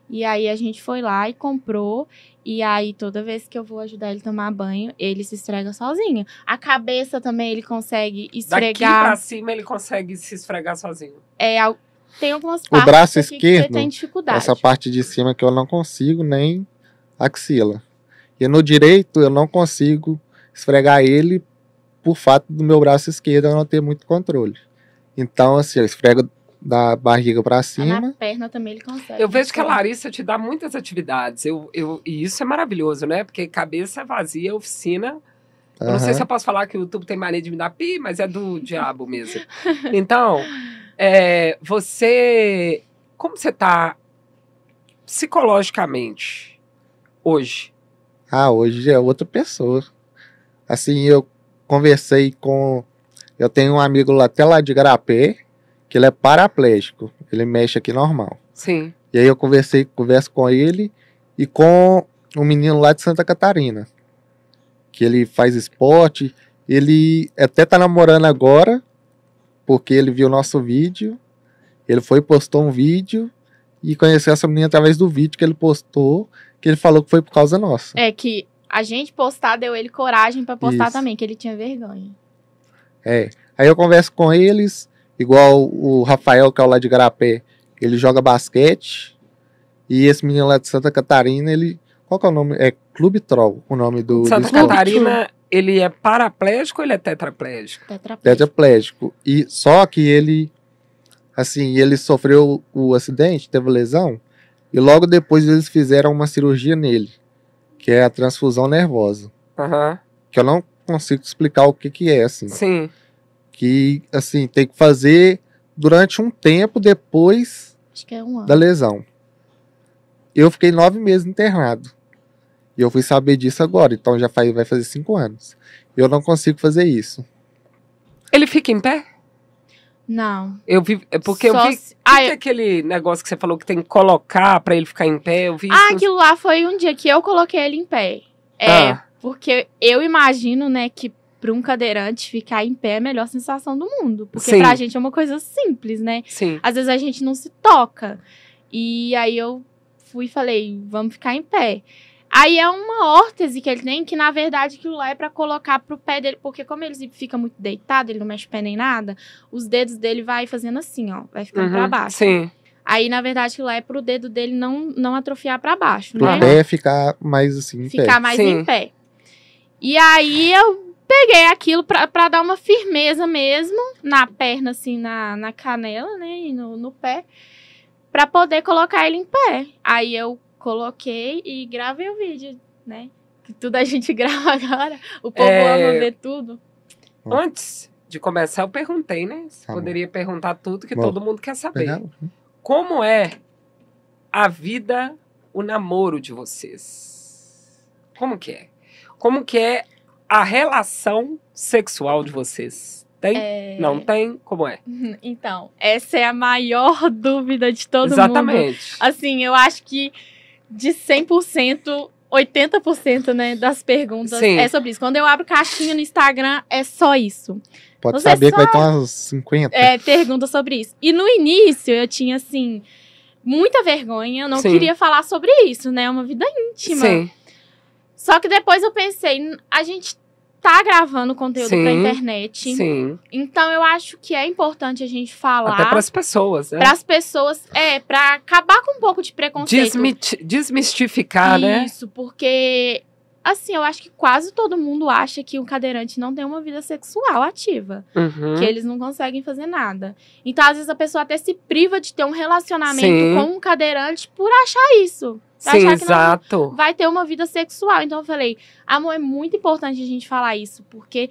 Speaker 3: E aí a gente foi lá e comprou. E aí, toda vez que eu vou ajudar ele tomar banho, ele se esfrega sozinho. A cabeça também ele consegue esfregar. Daqui pra cima
Speaker 1: ele consegue se esfregar sozinho. É, tem algumas partes o braço esquerdo, que tá tem dificuldade. Essa
Speaker 2: parte de cima que eu não consigo nem axila. E no direito eu não consigo esfregar ele por fato do meu braço esquerdo eu não ter muito controle. Então, assim, eu esfrego da barriga para ah, cima.
Speaker 3: Na perna também ele consegue.
Speaker 1: Eu vejo né? que a Larissa te dá muitas atividades. Eu, eu, e isso é maravilhoso, né? Porque cabeça vazia, oficina. Eu uhum. não sei se eu posso falar que o YouTube tem mania de me dar pi, mas é do diabo mesmo. Então, É, você. Como você tá psicologicamente hoje?
Speaker 2: Ah, hoje é outra pessoa. Assim, eu conversei com. Eu tenho um amigo lá, até lá de Garapé, que ele é paraplégico. Ele mexe aqui normal. Sim. E aí eu conversei, converso com ele e com um menino lá de Santa Catarina. Que ele faz esporte. Ele até tá namorando agora porque ele viu nosso vídeo, ele foi postou um vídeo e conheceu essa menina através do vídeo que ele postou, que ele falou que foi por causa nossa.
Speaker 3: É que a gente postar deu ele coragem para postar Isso. também, que ele tinha vergonha.
Speaker 2: É. Aí eu converso com eles, igual o Rafael, que é o lá de Garapé, ele joga basquete. E esse menino lá de Santa Catarina, ele. Qual que é o nome? É Clube Troll, o nome do. Santa do Catarina
Speaker 1: ele é paraplégico ou ele é tetraplégico? Tetraplégico.
Speaker 2: tetraplégico. E só que ele, assim, ele sofreu o acidente, teve lesão, e logo depois eles fizeram uma cirurgia nele, que é a transfusão nervosa. Uhum. Que eu não consigo explicar o que que é, assim. Sim. Que, assim, tem que fazer durante um tempo depois
Speaker 3: é um da lesão.
Speaker 2: Eu fiquei nove meses internado. E eu fui saber disso agora, então já faz, vai fazer cinco anos. Eu não consigo fazer isso.
Speaker 1: Ele fica em pé? Não. Eu vi. É porque Só eu vi. Se... Ah, é aquele negócio que você falou que tem que colocar para ele ficar em pé? Eu vi. Ah, isso. aquilo
Speaker 3: lá foi um dia que eu coloquei ele em pé. É, ah. porque eu imagino, né, que para um cadeirante ficar em pé é a melhor sensação do mundo. Porque Sim. pra gente é uma coisa simples, né? Sim. Às vezes a gente não se toca. E aí eu fui e falei, vamos ficar em pé. Aí é uma órtese que ele tem, que na verdade aquilo lá é para colocar pro pé dele, porque como ele fica muito deitado, ele não mexe o pé nem nada, os dedos dele vai fazendo assim, ó, vai ficando uhum, para baixo. Sim. Aí, na verdade, aquilo lá é pro dedo dele não, não atrofiar para baixo, né? né? ele é
Speaker 2: ficar mais assim, em Ficar pé. mais sim. em pé.
Speaker 3: E aí eu peguei aquilo pra, pra dar uma firmeza mesmo na perna, assim, na, na canela, né? E no, no pé. Pra poder colocar ele em pé. Aí eu coloquei e gravei o vídeo, né? Que tudo a gente grava agora,
Speaker 1: o povo é... ama ver tudo. Antes de começar, eu perguntei, né? Você tá poderia perguntar tudo que bom, todo mundo quer saber. Como é a vida, o namoro de vocês? Como que é? Como que é a relação sexual de vocês? Tem? É... Não tem? Como é?
Speaker 3: Então, essa é a maior dúvida de todo Exatamente. mundo. Exatamente. Assim, eu acho que de 100%, 80%, né, das perguntas Sim. é sobre isso. Quando eu abro caixinha no Instagram, é só isso.
Speaker 2: Pode saber só, que vai ter umas 50.
Speaker 3: É, perguntas sobre isso. E no início, eu tinha, assim, muita vergonha. Eu não Sim. queria falar sobre isso, né? É uma vida íntima. Sim. Só que depois eu pensei, a gente tá gravando conteúdo sim, pra internet. Sim. Então eu acho que é importante a gente falar. Até pras
Speaker 1: pessoas, né? Pras
Speaker 3: pessoas, é, pra acabar com um pouco de preconceito.
Speaker 1: desmistificar, Isso, né? Isso,
Speaker 3: porque. Assim, eu acho que quase todo mundo acha que um cadeirante não tem uma vida sexual ativa. Uhum. Que eles não conseguem fazer nada. Então, às vezes, a pessoa até se priva de ter um relacionamento sim. com um cadeirante por achar isso. Sim, exato. vai ter uma vida sexual. Então eu falei, amor, é muito importante a gente falar isso, porque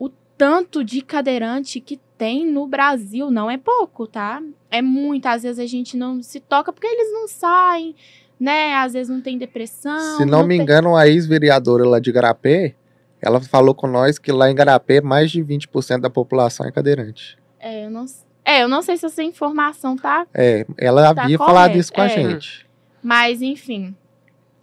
Speaker 3: o tanto de cadeirante que tem no Brasil não é pouco, tá? É muito. Às vezes a gente não se toca porque eles não saem, né? Às vezes não tem depressão. Se não, não me tem...
Speaker 2: engano, a ex-vereadora lá de Garapé, ela falou com nós que lá em Garapé mais de 20% da população é cadeirante.
Speaker 3: É, eu não sei. É, eu não sei se essa informação tá.
Speaker 2: É, ela tá havia falado isso com é. a gente.
Speaker 3: Mas, enfim.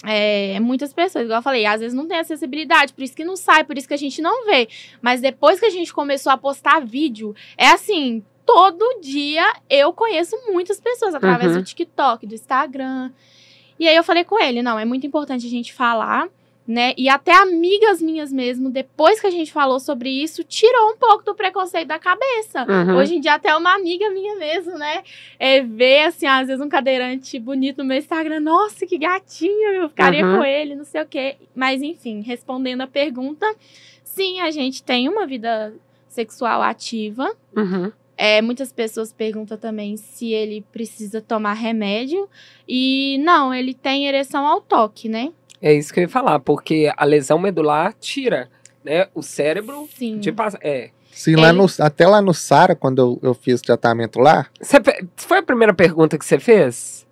Speaker 3: É, muitas pessoas, igual eu falei, às vezes não tem acessibilidade, por isso que não sai, por isso que a gente não vê. Mas depois que a gente começou a postar vídeo, é assim, todo dia eu conheço muitas pessoas através uhum. do TikTok, do Instagram. E aí eu falei com ele, não, é muito importante a gente falar né? E até amigas minhas mesmo, depois que a gente falou sobre isso, tirou um pouco do preconceito da cabeça. Uhum. Hoje em dia, até uma amiga minha mesmo, né? É, ver assim, às vezes um cadeirante bonito no meu Instagram, nossa, que gatinho, eu ficaria uhum. com ele, não sei o quê. Mas, enfim, respondendo a pergunta, sim, a gente tem uma vida sexual ativa. Uhum. É, muitas pessoas perguntam também se ele precisa tomar remédio. E não, ele tem ereção ao toque, né?
Speaker 1: É isso que eu ia falar, porque a lesão medular tira, né? O cérebro Sim. de passa. É.
Speaker 2: Sim, ele... lá no, até lá no Sara, quando eu, eu fiz tratamento lá. Cê, foi a primeira pergunta que você
Speaker 1: fez?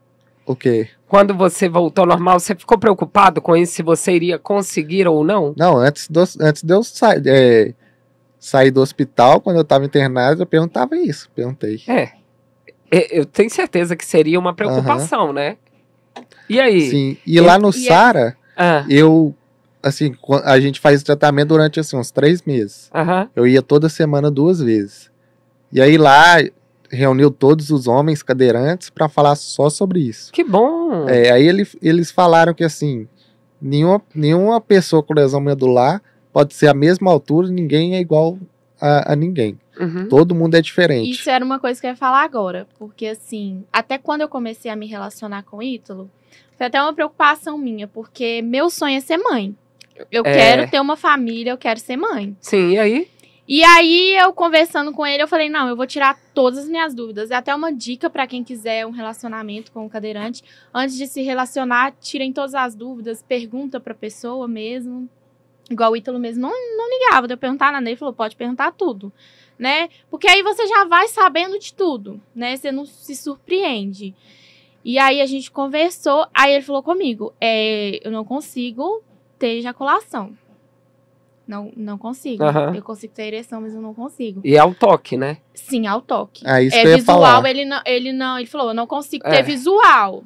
Speaker 1: O quê? Quando você voltou normal, você ficou preocupado com isso, se você iria conseguir ou não?
Speaker 2: Não, antes, do, antes de eu sair. É saí do hospital, quando eu tava internado, eu perguntava isso, perguntei.
Speaker 1: É. é eu tenho certeza que seria uma preocupação, uhum. né?
Speaker 2: E aí? Sim, e, e lá no e é- Sara, é... eu, assim, a gente faz tratamento durante, assim, uns três meses. Uhum. Eu ia toda semana duas vezes. E aí lá, reuniu todos os homens cadeirantes para falar só sobre isso. Que bom! É, aí ele, eles falaram que, assim, nenhuma, nenhuma pessoa com lesão medular pode ser a mesma altura, ninguém é igual a, a ninguém. Uhum. Todo mundo é diferente.
Speaker 3: Isso era uma coisa que eu ia falar agora, porque assim, até quando eu comecei a me relacionar com o Ítalo, foi até uma preocupação minha, porque meu sonho é ser mãe. Eu é... quero ter uma família, eu quero ser mãe.
Speaker 1: Sim, e aí?
Speaker 3: E aí, eu conversando com ele, eu falei: não, eu vou tirar todas as minhas dúvidas. É até uma dica para quem quiser um relacionamento com o um cadeirante. Antes de se relacionar, tirem todas as dúvidas, pergunta pra pessoa mesmo. Igual o Ítalo mesmo, não, não ligava de eu perguntar nada. Ele falou, pode perguntar tudo, né? Porque aí você já vai sabendo de tudo, né? Você não se surpreende. E aí a gente conversou, aí ele falou comigo, é, eu não consigo ter ejaculação. Não, não consigo. Uhum. Eu consigo ter ereção, mas eu não consigo. E
Speaker 1: é ao toque, né?
Speaker 3: Sim, ao toque.
Speaker 2: É isso é eu visual, falar.
Speaker 3: ele não, ele não, ele falou, eu não consigo é. ter visual.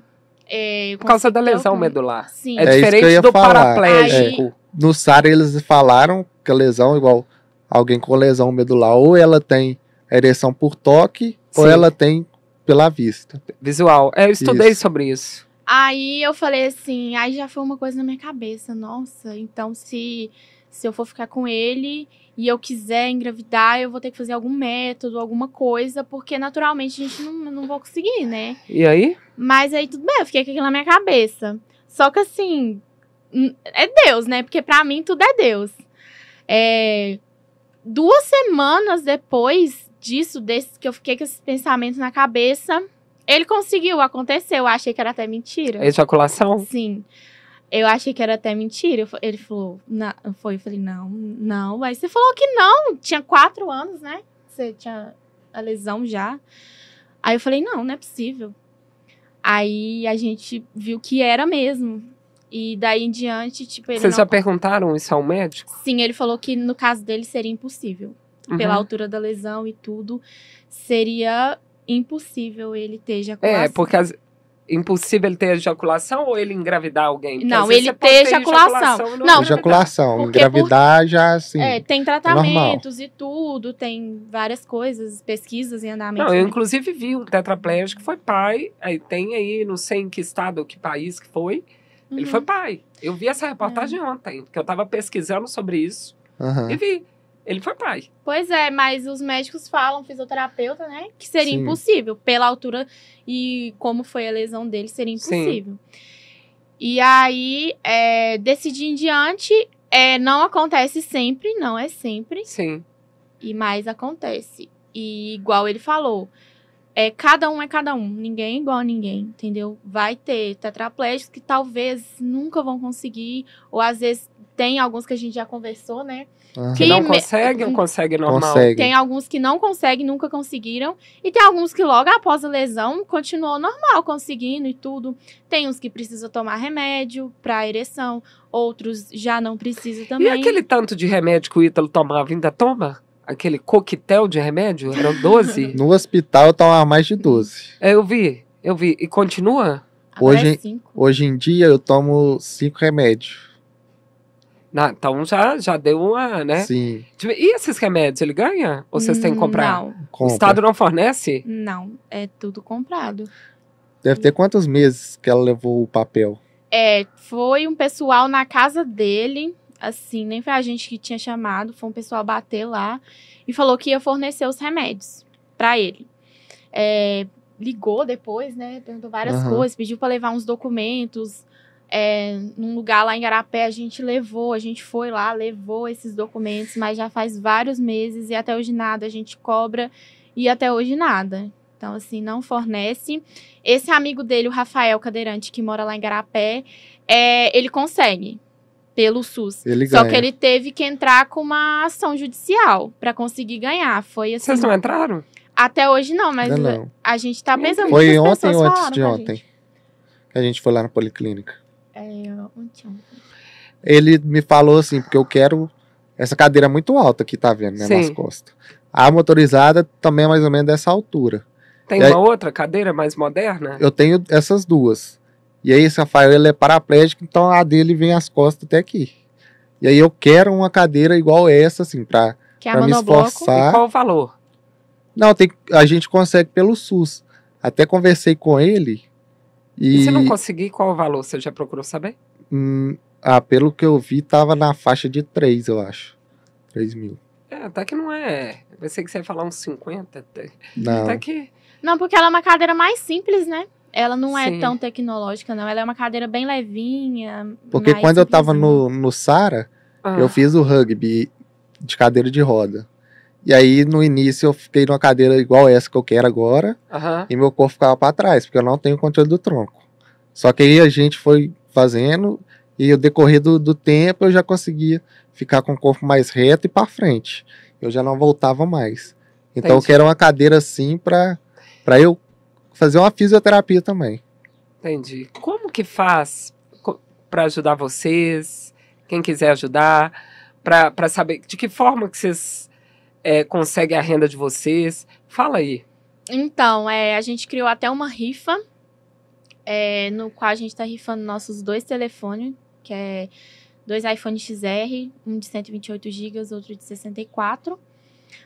Speaker 3: É,
Speaker 1: Por causa da lesão algum... medular. Sim. É, é diferente do falar. paraplégico.
Speaker 2: Aí, no SAR eles falaram que a lesão, igual alguém com lesão medular, ou ela tem ereção por toque, Sim. ou ela tem pela vista. Visual. É, eu estudei isso. sobre isso.
Speaker 3: Aí eu falei assim, aí já foi uma coisa na minha cabeça, nossa, então se, se eu for ficar com ele e eu quiser engravidar, eu vou ter que fazer algum método, alguma coisa, porque naturalmente a gente não, não vai conseguir, né? E aí? Mas aí tudo bem, eu fiquei com aquilo na minha cabeça. Só que assim, é Deus, né? Porque para mim tudo é Deus. É, duas semanas depois disso, desse, que eu fiquei com esses pensamentos na cabeça, ele conseguiu, aconteceu. Eu achei que era até mentira. Ejaculação? Sim. Eu achei que era até mentira. ele falou, não, foi. Eu falei, não, não. Aí você falou que não. Tinha quatro anos, né? Você tinha a lesão já. Aí eu falei, não, não é possível. Aí a gente viu que era mesmo. E daí em diante, tipo, ele. Vocês não... já
Speaker 1: perguntaram isso ao médico?
Speaker 3: Sim, ele falou que no caso dele seria impossível. Uhum. Pela altura da lesão e tudo, seria impossível ele ter é, ejaculação. É, porque
Speaker 1: as... impossível ele ter ejaculação ou ele engravidar alguém? Porque não, ele ter ejaculação. ejaculação.
Speaker 3: Não,
Speaker 2: ejaculação. Porque engravidar já, assim. É, tem é tratamentos
Speaker 3: é e tudo, tem várias coisas, pesquisas em andamento. Não, eu né?
Speaker 1: inclusive vi um tetraplégico que foi pai, aí tem aí, não sei em que estado, ou que país que foi Uhum. Ele foi pai. Eu vi essa reportagem uhum. ontem, porque eu estava pesquisando sobre isso uhum. e vi. Ele foi pai.
Speaker 3: Pois é, mas os médicos falam, fisioterapeuta, né? Que seria Sim. impossível, pela altura e como foi a lesão dele, seria impossível. Sim. E aí, é, decidi em diante, é, não acontece sempre, não é sempre. Sim. E mais acontece. E igual ele falou, é, cada um é cada um, ninguém é igual a ninguém, entendeu? Vai ter tetraplégicos que talvez nunca vão conseguir, ou às vezes tem alguns que a gente já conversou, né?
Speaker 1: Que, que não consegue, não hum. consegue normal. Consegue. Tem
Speaker 3: alguns que não conseguem, nunca conseguiram. E tem alguns que logo após a lesão continuou normal, conseguindo e tudo. Tem uns que precisam tomar remédio para ereção, outros já não precisam também. E aquele
Speaker 1: tanto de remédio que o Ítalo tomava, ainda toma? aquele coquetel de remédio? Eram 12?
Speaker 2: no hospital eu tá tomava mais de 12.
Speaker 1: É, eu vi, eu vi. E continua? É hoje,
Speaker 2: é hoje em dia eu tomo cinco remédios.
Speaker 1: Não, então já, já deu uma, né? Sim. Tipo, e esses remédios, ele ganha? Ou vocês têm que comprar? Não. Compra. O Estado não
Speaker 2: fornece?
Speaker 1: Não, é
Speaker 3: tudo comprado.
Speaker 2: Deve ter quantos meses que ela levou o papel?
Speaker 3: É, foi um pessoal na casa dele assim, nem foi a gente que tinha chamado, foi um pessoal bater lá e falou que ia fornecer os remédios para ele. É, ligou depois, né? Perguntou várias uhum. coisas, pediu para levar uns documentos. É, num lugar lá em Garapé, a gente levou, a gente foi lá, levou esses documentos, mas já faz vários meses e até hoje nada, a gente cobra e até hoje nada. Então, assim, não fornece. Esse amigo dele, o Rafael Cadeirante, que mora lá em Garapé, é, ele consegue pelo SUS. Ele Só ganha. que ele teve que entrar com uma ação judicial para conseguir ganhar. Foi assim. Vocês não entraram? Até hoje não, mas não, a gente tá pensando. Foi ontem ou antes de ontem?
Speaker 2: Que a gente foi lá na policlínica.
Speaker 3: É, ontem, ontem.
Speaker 2: Ele me falou assim, porque eu quero essa cadeira é muito alta que tá vendo, né, Sim. nas costas. A motorizada também é mais ou menos dessa altura.
Speaker 1: Tem e uma aí, outra cadeira mais moderna?
Speaker 2: Eu tenho essas duas. E aí esse Rafael ele é paraplégico, então a dele vem as costas até aqui. E aí eu quero uma cadeira igual essa, assim, para é me esforçar. E qual o valor? Não, tem, a gente consegue pelo SUS. Até conversei com ele. E, se não
Speaker 1: conseguir, qual o valor? Você já procurou saber?
Speaker 2: Hum, ah, pelo que eu vi, tava na faixa de 3, eu acho. 3 mil.
Speaker 1: É, até que não é. Eu pensei que você ia falar uns 50. Não.
Speaker 2: Até que...
Speaker 3: Não, porque ela é uma cadeira mais simples, né? Ela não é tão tecnológica, não. Ela é uma cadeira bem levinha. Porque quando eu tava
Speaker 2: no, no Sara, ah. eu fiz o rugby de cadeira de roda. E aí, no início, eu fiquei numa cadeira igual essa que eu quero agora. E meu corpo ficava para trás, porque eu não tenho controle do tronco. Só que aí a gente foi fazendo. E o decorrer do, do tempo, eu já conseguia ficar com o corpo mais reto e para frente. Eu já não voltava mais. Então, Entendi. eu quero uma cadeira assim para eu fazer uma fisioterapia também.
Speaker 1: Entendi. Como que faz para ajudar vocês? Quem quiser ajudar, para saber de que forma que vocês é, conseguem a renda de vocês? Fala aí.
Speaker 3: Então, é, a gente criou até uma rifa, é, no qual a gente está rifando nossos dois telefones, que é dois iPhone XR, um de 128 GB, outro de 64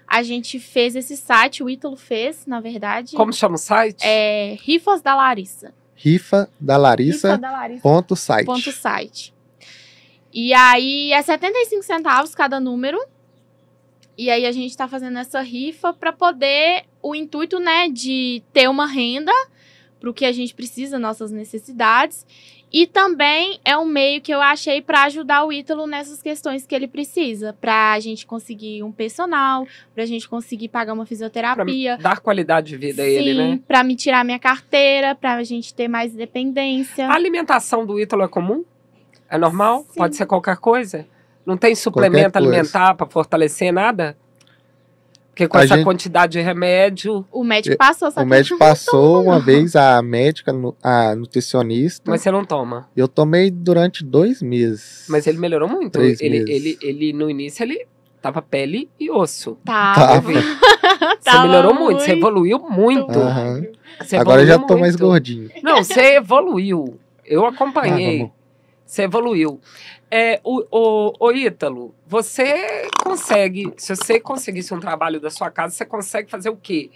Speaker 3: a gente fez esse site, o Ítalo fez, na verdade. Como chama o site? É Rifas da Larissa.
Speaker 2: Rifa da Larissa.
Speaker 3: Ponto site. Ponto site. E aí é 75 centavos cada número. E aí a gente tá fazendo essa rifa para poder o intuito, né, de ter uma renda para o que a gente precisa, nossas necessidades, e também é um meio que eu achei para ajudar o Ítalo nessas questões que ele precisa, para a gente conseguir um personal, para a gente conseguir pagar uma fisioterapia, pra
Speaker 1: dar qualidade de vida Sim, a ele, né?
Speaker 3: Para me tirar minha carteira, para a gente ter mais dependência. A alimentação
Speaker 1: do Ítalo é comum? É normal? Sim. Pode ser qualquer coisa? Não tem suplemento alimentar para fortalecer nada? Porque com a essa gente... quantidade de remédio. O médico é, passou essa O médico
Speaker 2: passou uma vez a médica, a nutricionista. Mas você não toma? Eu tomei durante dois meses.
Speaker 1: Mas ele melhorou muito. Três ele, meses. ele, ele, no início, ele tava pele e osso. Tava. Tava. Você melhorou muito, muito, você evoluiu muito.
Speaker 2: Uhum. Você Agora eu já tô muito. mais gordinho.
Speaker 1: Não, você evoluiu. Eu acompanhei. Ah, você evoluiu. É, o, o, o Ítalo, você consegue, se você conseguisse um trabalho da sua casa, você consegue fazer o quê?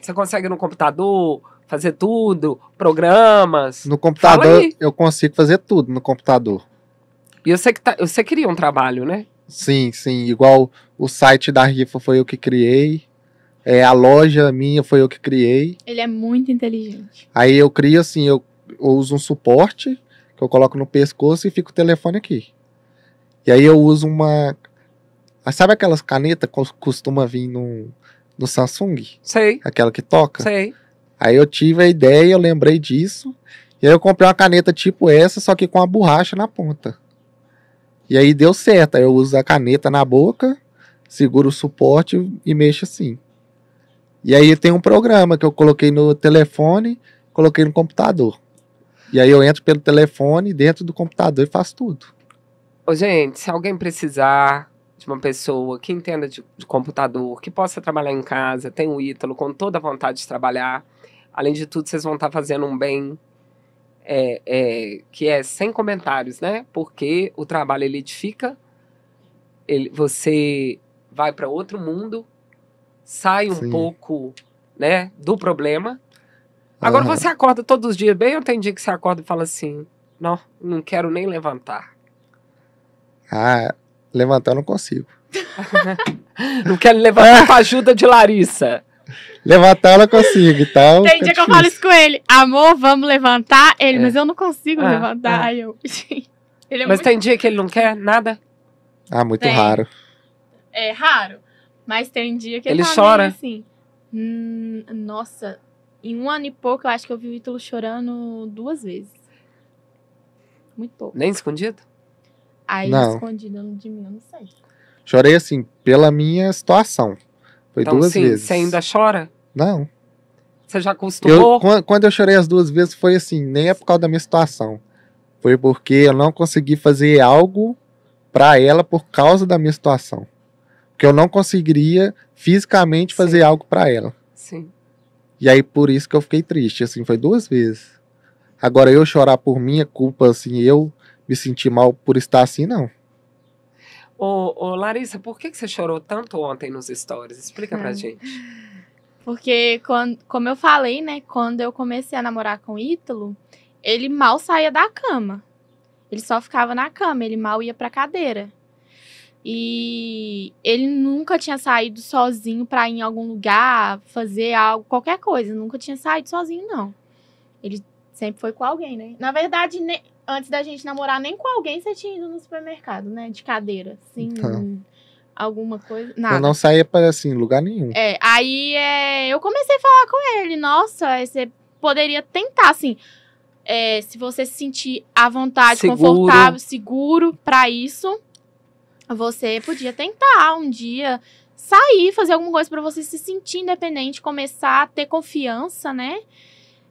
Speaker 1: Você consegue no computador fazer tudo, programas?
Speaker 2: No computador eu consigo fazer tudo no computador.
Speaker 1: E que tá, você queria um trabalho, né?
Speaker 2: Sim, sim. Igual o site da Rifa foi eu que criei. É, a loja minha foi eu que criei.
Speaker 3: Ele é muito inteligente.
Speaker 2: Aí eu crio assim, eu, eu uso um suporte que eu coloco no pescoço e fica o telefone aqui. E aí eu uso uma. Sabe aquelas canetas que costuma vir no, no Samsung? Sei. Aquela que toca? Sei. Aí eu tive a ideia, eu lembrei disso. E aí eu comprei uma caneta tipo essa, só que com a borracha na ponta. E aí deu certo. Aí eu uso a caneta na boca, seguro o suporte e mexo assim. E aí tem um programa que eu coloquei no telefone, coloquei no computador. E aí eu entro pelo telefone, dentro do computador e faço tudo.
Speaker 1: Ô, gente, se alguém precisar de uma pessoa que entenda de, de computador, que possa trabalhar em casa, tem o Ítalo com toda a vontade de trabalhar. Além de tudo, vocês vão estar tá fazendo um bem é, é, que é sem comentários, né? Porque o trabalho ele edifica, ele, você vai para outro mundo, sai um Sim. pouco né, do problema Agora você acorda todos os dias bem ou tem dia que você acorda e fala assim, não, não quero nem levantar?
Speaker 2: Ah, levantar eu não consigo.
Speaker 1: não quero levantar com a
Speaker 2: ajuda de Larissa. Levantar ela consigo e então tal. Tem dia que eu falo isso
Speaker 3: com ele. Amor, vamos levantar? Ele, é. mas eu não consigo ah, levantar. É. Eu, é mas muito... tem
Speaker 1: dia que ele não quer nada?
Speaker 2: Ah, muito tem. raro.
Speaker 3: É raro. Mas tem dia que ele, ele tá chora. assim. Hum, nossa, em um ano e pouco, eu acho que eu vi o Ítalo chorando duas vezes.
Speaker 1: Muito pouco. Nem escondido? Aí, não. escondido de mim, eu não sei.
Speaker 2: Chorei, assim, pela minha situação. Foi então, duas sim, vezes. Você
Speaker 1: ainda chora? Não. Você já acostumou?
Speaker 2: Eu, quando eu chorei as duas vezes, foi assim, nem é por causa da minha situação. Foi porque eu não consegui fazer algo para ela por causa da minha situação. Porque eu não conseguiria fisicamente fazer sim. algo para ela. Sim. E aí por isso que eu fiquei triste, assim, foi duas vezes. Agora eu chorar por minha culpa, assim, eu me sentir mal por estar assim, não.
Speaker 1: Ô, ô Larissa, por que, que você chorou tanto ontem nos stories? Explica pra é. gente. Porque,
Speaker 3: quando, como eu falei, né, quando eu comecei a namorar com o Ítalo, ele mal saía da cama. Ele só ficava na cama, ele mal ia pra cadeira. E ele nunca tinha saído sozinho para ir em algum lugar, fazer algo, qualquer coisa. Nunca tinha saído sozinho, não. Ele sempre foi com alguém, né? Na verdade, ne... antes da gente namorar, nem com alguém você tinha ido no supermercado, né? De cadeira. Sim. Então, alguma coisa. Nada. Eu não saía
Speaker 2: para assim, lugar nenhum. É,
Speaker 3: aí é, eu comecei a falar com ele. Nossa, você poderia tentar, assim. É, se você se sentir à vontade, seguro. confortável, seguro para isso você podia tentar um dia sair, fazer alguma coisa para você se sentir independente, começar a ter confiança, né?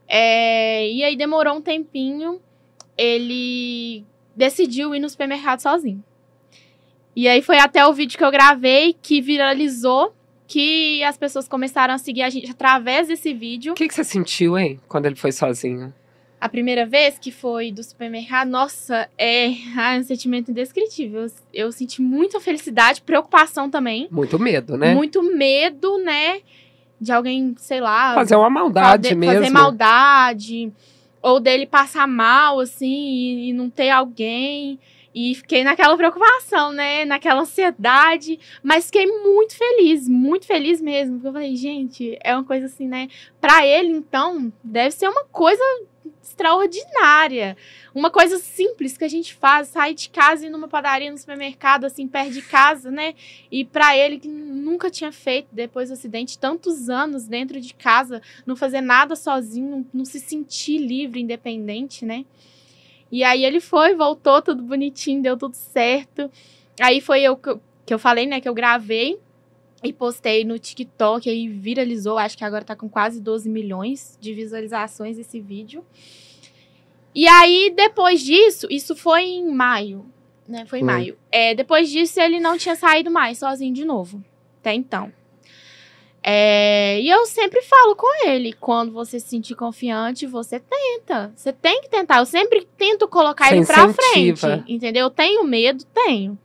Speaker 3: É, e aí demorou um tempinho, ele decidiu ir no supermercado sozinho. E aí foi até o vídeo que eu gravei que viralizou, que as pessoas começaram a seguir a gente através desse vídeo. O
Speaker 1: que, que você sentiu, hein, quando ele foi sozinho?
Speaker 3: a primeira vez que foi do supermercado, nossa, é, é um sentimento indescritível. Eu, eu senti muita felicidade, preocupação também.
Speaker 1: Muito medo, né? Muito
Speaker 3: medo, né? De alguém, sei lá. Fazer uma maldade fazer, mesmo. Fazer maldade. Ou dele passar mal, assim, e, e não ter alguém. E fiquei naquela preocupação, né? Naquela ansiedade. Mas fiquei muito feliz, muito feliz mesmo. Porque eu falei, gente, é uma coisa assim, né? Pra ele, então, deve ser uma coisa extraordinária. Uma coisa simples que a gente faz, sair de casa e ir numa padaria, no supermercado, assim, perto de casa, né? E para ele que nunca tinha feito depois do acidente, tantos anos dentro de casa, não fazer nada sozinho, não se sentir livre, independente, né? E aí ele foi, voltou tudo bonitinho, deu tudo certo. Aí foi eu que eu falei, né, que eu gravei e postei no TikTok, aí viralizou, acho que agora tá com quase 12 milhões de visualizações esse vídeo. E aí, depois disso, isso foi em maio, né? Foi em maio. É, depois disso, ele não tinha saído mais sozinho de novo, até então. É, e eu sempre falo com ele: quando você se sentir confiante, você tenta. Você tem que tentar. Eu sempre tento colocar você ele pra incentiva. frente. Entendeu? Eu tenho medo? Tenho.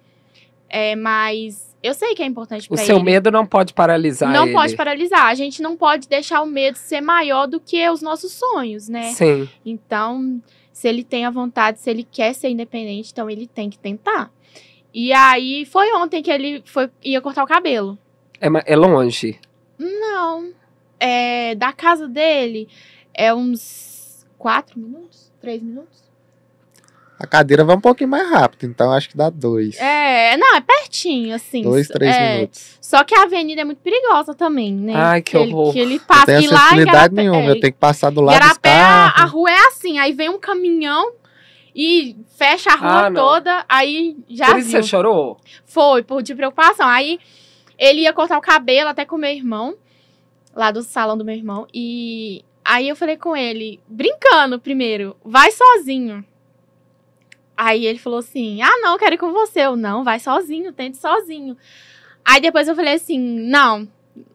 Speaker 3: É, mas eu sei que é importante para ele. O seu medo
Speaker 1: não pode paralisar Não ele. pode
Speaker 3: paralisar. A gente não pode deixar o medo ser maior do que os nossos sonhos, né? Sim. Então, se ele tem a vontade, se ele quer ser independente, então ele tem que tentar. E aí, foi ontem que ele foi, ia cortar o cabelo.
Speaker 1: É, é longe?
Speaker 3: Não. É, da casa dele, é uns quatro minutos, três minutos.
Speaker 2: A cadeira vai um pouquinho mais rápido, então acho que dá dois.
Speaker 3: É, não, é pertinho, assim. Dois, três é, minutos. Só que a avenida é muito perigosa também, né? Ai, que, que horror. Ele, que ele passa não tem acessibilidade lá, nenhuma, é, eu tenho que
Speaker 2: passar do lado Garapé, dos carros.
Speaker 3: A, né? a rua é assim, aí vem um caminhão e fecha a ah, rua ah, toda, aí já Por isso viu. você chorou? Foi, por de preocupação. Aí ele ia cortar o cabelo até com meu irmão, lá do salão do meu irmão, e aí eu falei com ele, brincando primeiro, vai sozinho. Aí ele falou assim: ah, não, quero ir com você. Eu, não, vai sozinho, tente sozinho. Aí depois eu falei assim: não,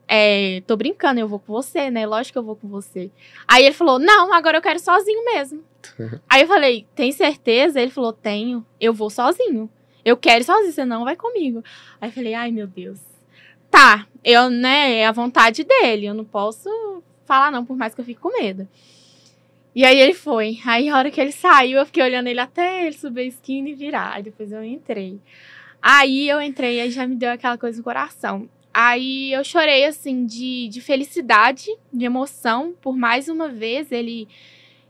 Speaker 3: é, tô brincando, eu vou com você, né? Lógico que eu vou com você. Aí ele falou: não, agora eu quero sozinho mesmo. Aí eu falei: tem certeza? Ele falou: tenho, eu vou sozinho. Eu quero sozinho, você não vai comigo. Aí eu falei: ai, meu Deus. Tá, eu, né, é a vontade dele, eu não posso falar não, por mais que eu fique com medo. E aí ele foi. Aí a hora que ele saiu, eu fiquei olhando ele até ele subir a esquina e virar. Aí depois eu entrei. Aí eu entrei, aí já me deu aquela coisa no coração. Aí eu chorei, assim, de, de felicidade, de emoção, por mais uma vez. Ele,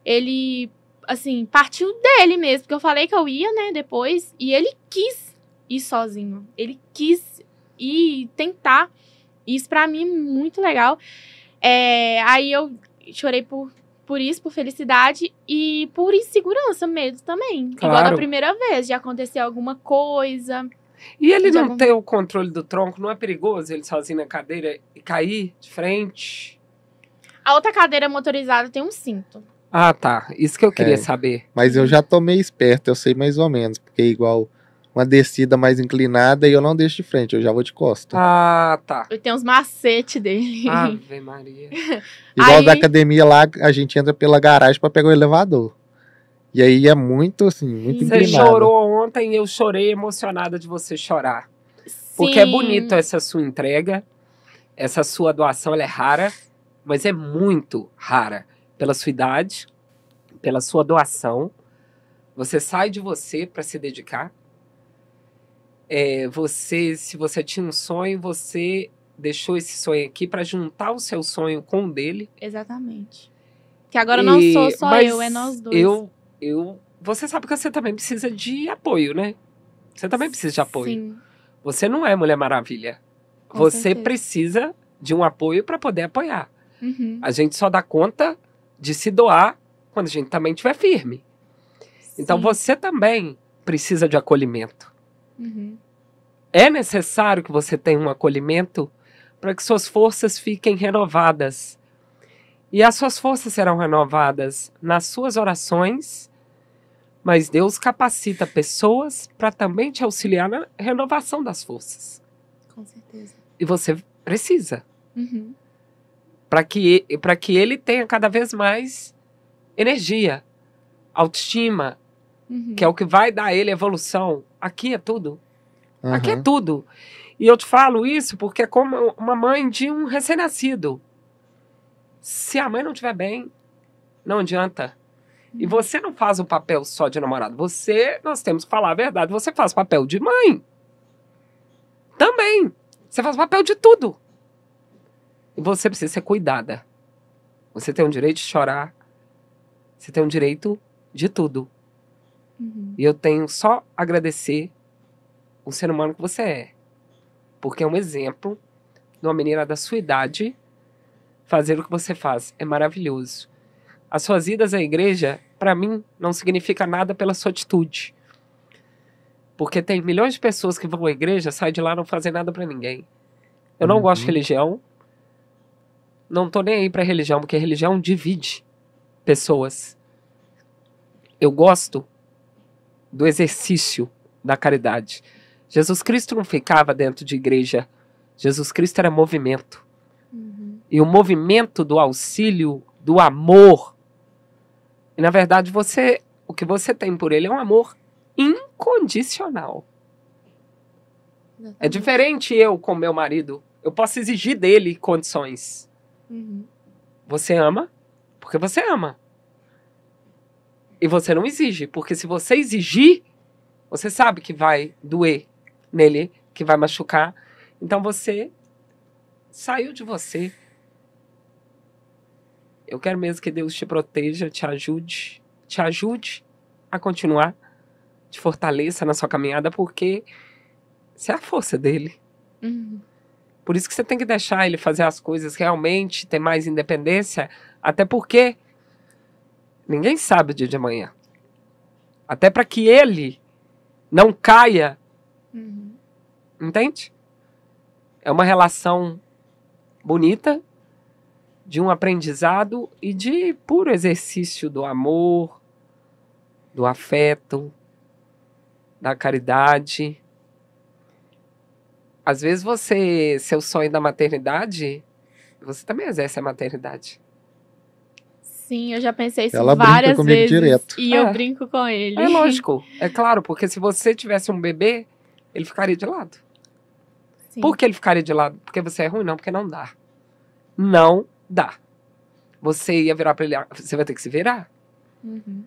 Speaker 3: ele, assim, partiu dele mesmo, porque eu falei que eu ia, né, depois. E ele quis ir sozinho. Ele quis ir tentar. Isso para mim é muito legal. É, aí eu chorei por por isso, por felicidade e por insegurança, medo também. Claro. Igual da primeira vez, de acontecer alguma coisa.
Speaker 1: E ele não algum... ter o controle do tronco, não é perigoso ele sozinho na cadeira e cair de frente?
Speaker 3: A outra cadeira motorizada tem um cinto.
Speaker 2: Ah, tá. Isso que eu queria é, saber. Mas eu já tô meio esperto, eu sei mais ou menos, porque é igual uma descida mais inclinada e eu não deixo de frente, eu já vou de costa.
Speaker 1: Ah,
Speaker 3: tá. Eu tenho uns macetes dele. Ave Maria.
Speaker 2: Igual aí... da academia lá, a gente entra pela garagem para pegar o elevador. E aí é muito, assim, muito Você inclinado. Você chorou
Speaker 1: ontem e eu chorei emocionada de você chorar. Sim. Porque é bonito essa sua entrega, essa sua doação, ela é rara, mas é muito rara. Pela sua idade, pela sua doação, você sai de você para se dedicar é, você, se você tinha um sonho, você deixou esse sonho aqui para juntar o seu sonho com o dele.
Speaker 3: Exatamente. Que agora e, não sou só eu, é nós dois. Eu,
Speaker 1: eu, você sabe que você também precisa de apoio, né? Você também precisa de apoio. Sim. Você não é Mulher Maravilha. Com você certeza. precisa de um apoio para poder apoiar. Uhum. A gente só dá conta de se doar quando a gente também estiver firme. Então Sim. Então você também precisa de acolhimento. Uhum. É necessário que você tenha um acolhimento para que suas forças fiquem renovadas. E as suas forças serão renovadas nas suas orações, mas Deus capacita pessoas para também te auxiliar na renovação das forças. Com certeza. E você precisa. Uhum. Para que, pra que ele tenha cada vez mais energia, autoestima, uhum. que é o que vai dar a ele evolução, Aqui é tudo. Uhum. Aqui é uhum. tudo. E eu te falo isso porque é como uma mãe de um recém-nascido. Se a mãe não estiver bem, não adianta. E uhum. você não faz o um papel só de namorado. Você, nós temos que falar a verdade, você faz papel de mãe. Também. Você faz papel de tudo. E você precisa ser cuidada. Você tem o direito de chorar. Você tem o direito de tudo. Uhum. E eu tenho só agradecer o ser humano que você é. Porque é um exemplo de uma menina da sua idade fazer o que você faz. É maravilhoso. As suas idas à igreja, para mim, não significa nada pela sua atitude. Porque tem milhões de pessoas que vão à igreja, saem de lá não fazem nada para ninguém. Eu não uhum. gosto de uhum. religião. Não tô nem aí pra religião, porque religião divide pessoas. Eu gosto do exercício da caridade. Jesus Cristo não ficava dentro de igreja. Jesus Cristo era movimento. Uhum. E o movimento do auxílio, do amor. E na verdade, você, o que você tem por ele é um amor incondicional. É Exatamente. É diferente eu com meu marido. Eu posso exigir dele condições. Uhum. Você ama porque você ama. E você não exige, porque se você exigir, você sabe que vai doer nele, que vai machucar. Então você saiu de você. Eu quero mesmo que Deus te proteja, te ajude, te ajude a continuar, te fortaleça na sua caminhada, porque você é a força dele. Uhum. Por isso que você tem que deixar ele fazer as coisas realmente, ter mais independência, até porque Ninguém sabe o dia de amanhã. Até para que ele não caia. Uhum. Entende? É uma relação bonita, de um aprendizado e de puro exercício do amor, do afeto, da caridade. Às vezes você, seu sonho da maternidade, você também exerce a maternidade.
Speaker 3: Sim, eu já pensei isso Ela várias brinca vezes. Direto. E é. eu brinco com ele. É lógico,
Speaker 1: é claro, porque se você tivesse um bebê, ele ficaria de lado. Sim. Por que ele ficaria de lado? Porque você é ruim? Não, porque não dá. Não dá. Você ia virar pra ele, ah, você vai ter que se virar. Uhum.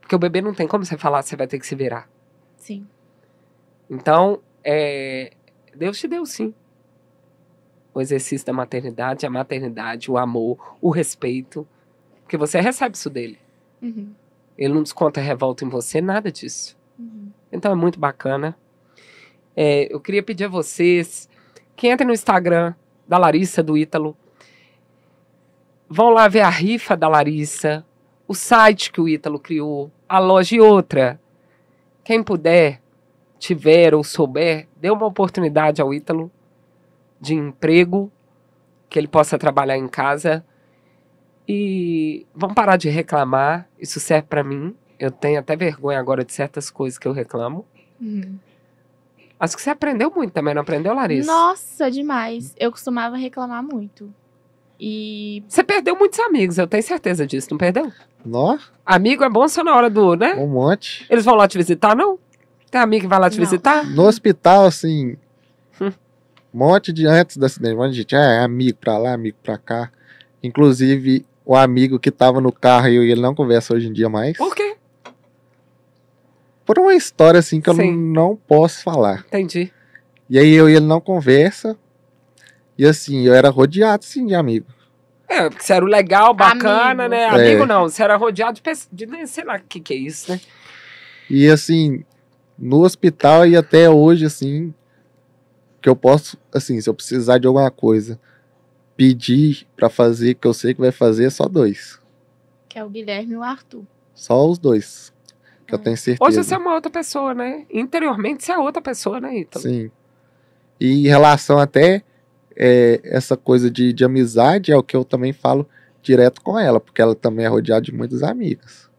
Speaker 1: Porque o bebê não tem como você falar, você vai ter que se virar. Sim. Então, é, Deus te deu sim. O exercício da maternidade, a maternidade, o amor, o respeito, porque você recebe isso dele. Uhum. Ele não desconta revolta em você, nada disso. Uhum. Então é muito bacana. É, eu queria pedir a vocês que entrem no Instagram da Larissa, do Ítalo. Vão lá ver a rifa da Larissa, o site que o Ítalo criou, a loja e outra. Quem puder, tiver ou souber, dê uma oportunidade ao Ítalo de emprego, que ele possa trabalhar em casa e vamos parar de reclamar, isso serve para mim. Eu tenho até vergonha agora de certas coisas que eu reclamo. Uhum. Acho que você aprendeu muito também, não aprendeu, Larissa?
Speaker 3: Nossa, demais. Eu costumava reclamar muito.
Speaker 1: E. Você perdeu muitos amigos, eu tenho certeza disso, não perdeu? não Amigo é bom só na hora do, né? Um monte. Eles vão lá te visitar, não? Tem amigo que vai lá te não. visitar?
Speaker 2: No hospital, assim. um monte de antes da acidente, um monte de gente. É, amigo pra lá, amigo pra cá. Inclusive, o amigo que tava no carro e ele não conversa hoje em dia mais. Por quê? Por uma história assim que eu não posso falar. Entendi. E aí eu e ele não conversa. E assim, eu era rodeado assim de amigo.
Speaker 1: É, porque você era legal, bacana, amigo. né? É. Amigo é. não, você era rodeado de, de né, sei lá o que, que é isso, né?
Speaker 2: E assim, no hospital e até hoje, assim, que eu posso, assim, se eu precisar de alguma coisa, pedir para fazer, que eu sei que vai fazer, é só dois.
Speaker 1: Que é o Guilherme e o Arthur.
Speaker 2: Só os dois. Que é. eu tenho certeza. Hoje você é
Speaker 1: uma outra pessoa, né? Interiormente você é outra pessoa, né, Ítalo?
Speaker 2: Sim. E em relação até é, essa coisa de, de amizade, é o que eu também falo direto com ela, porque ela também é rodeada de muitas amigas.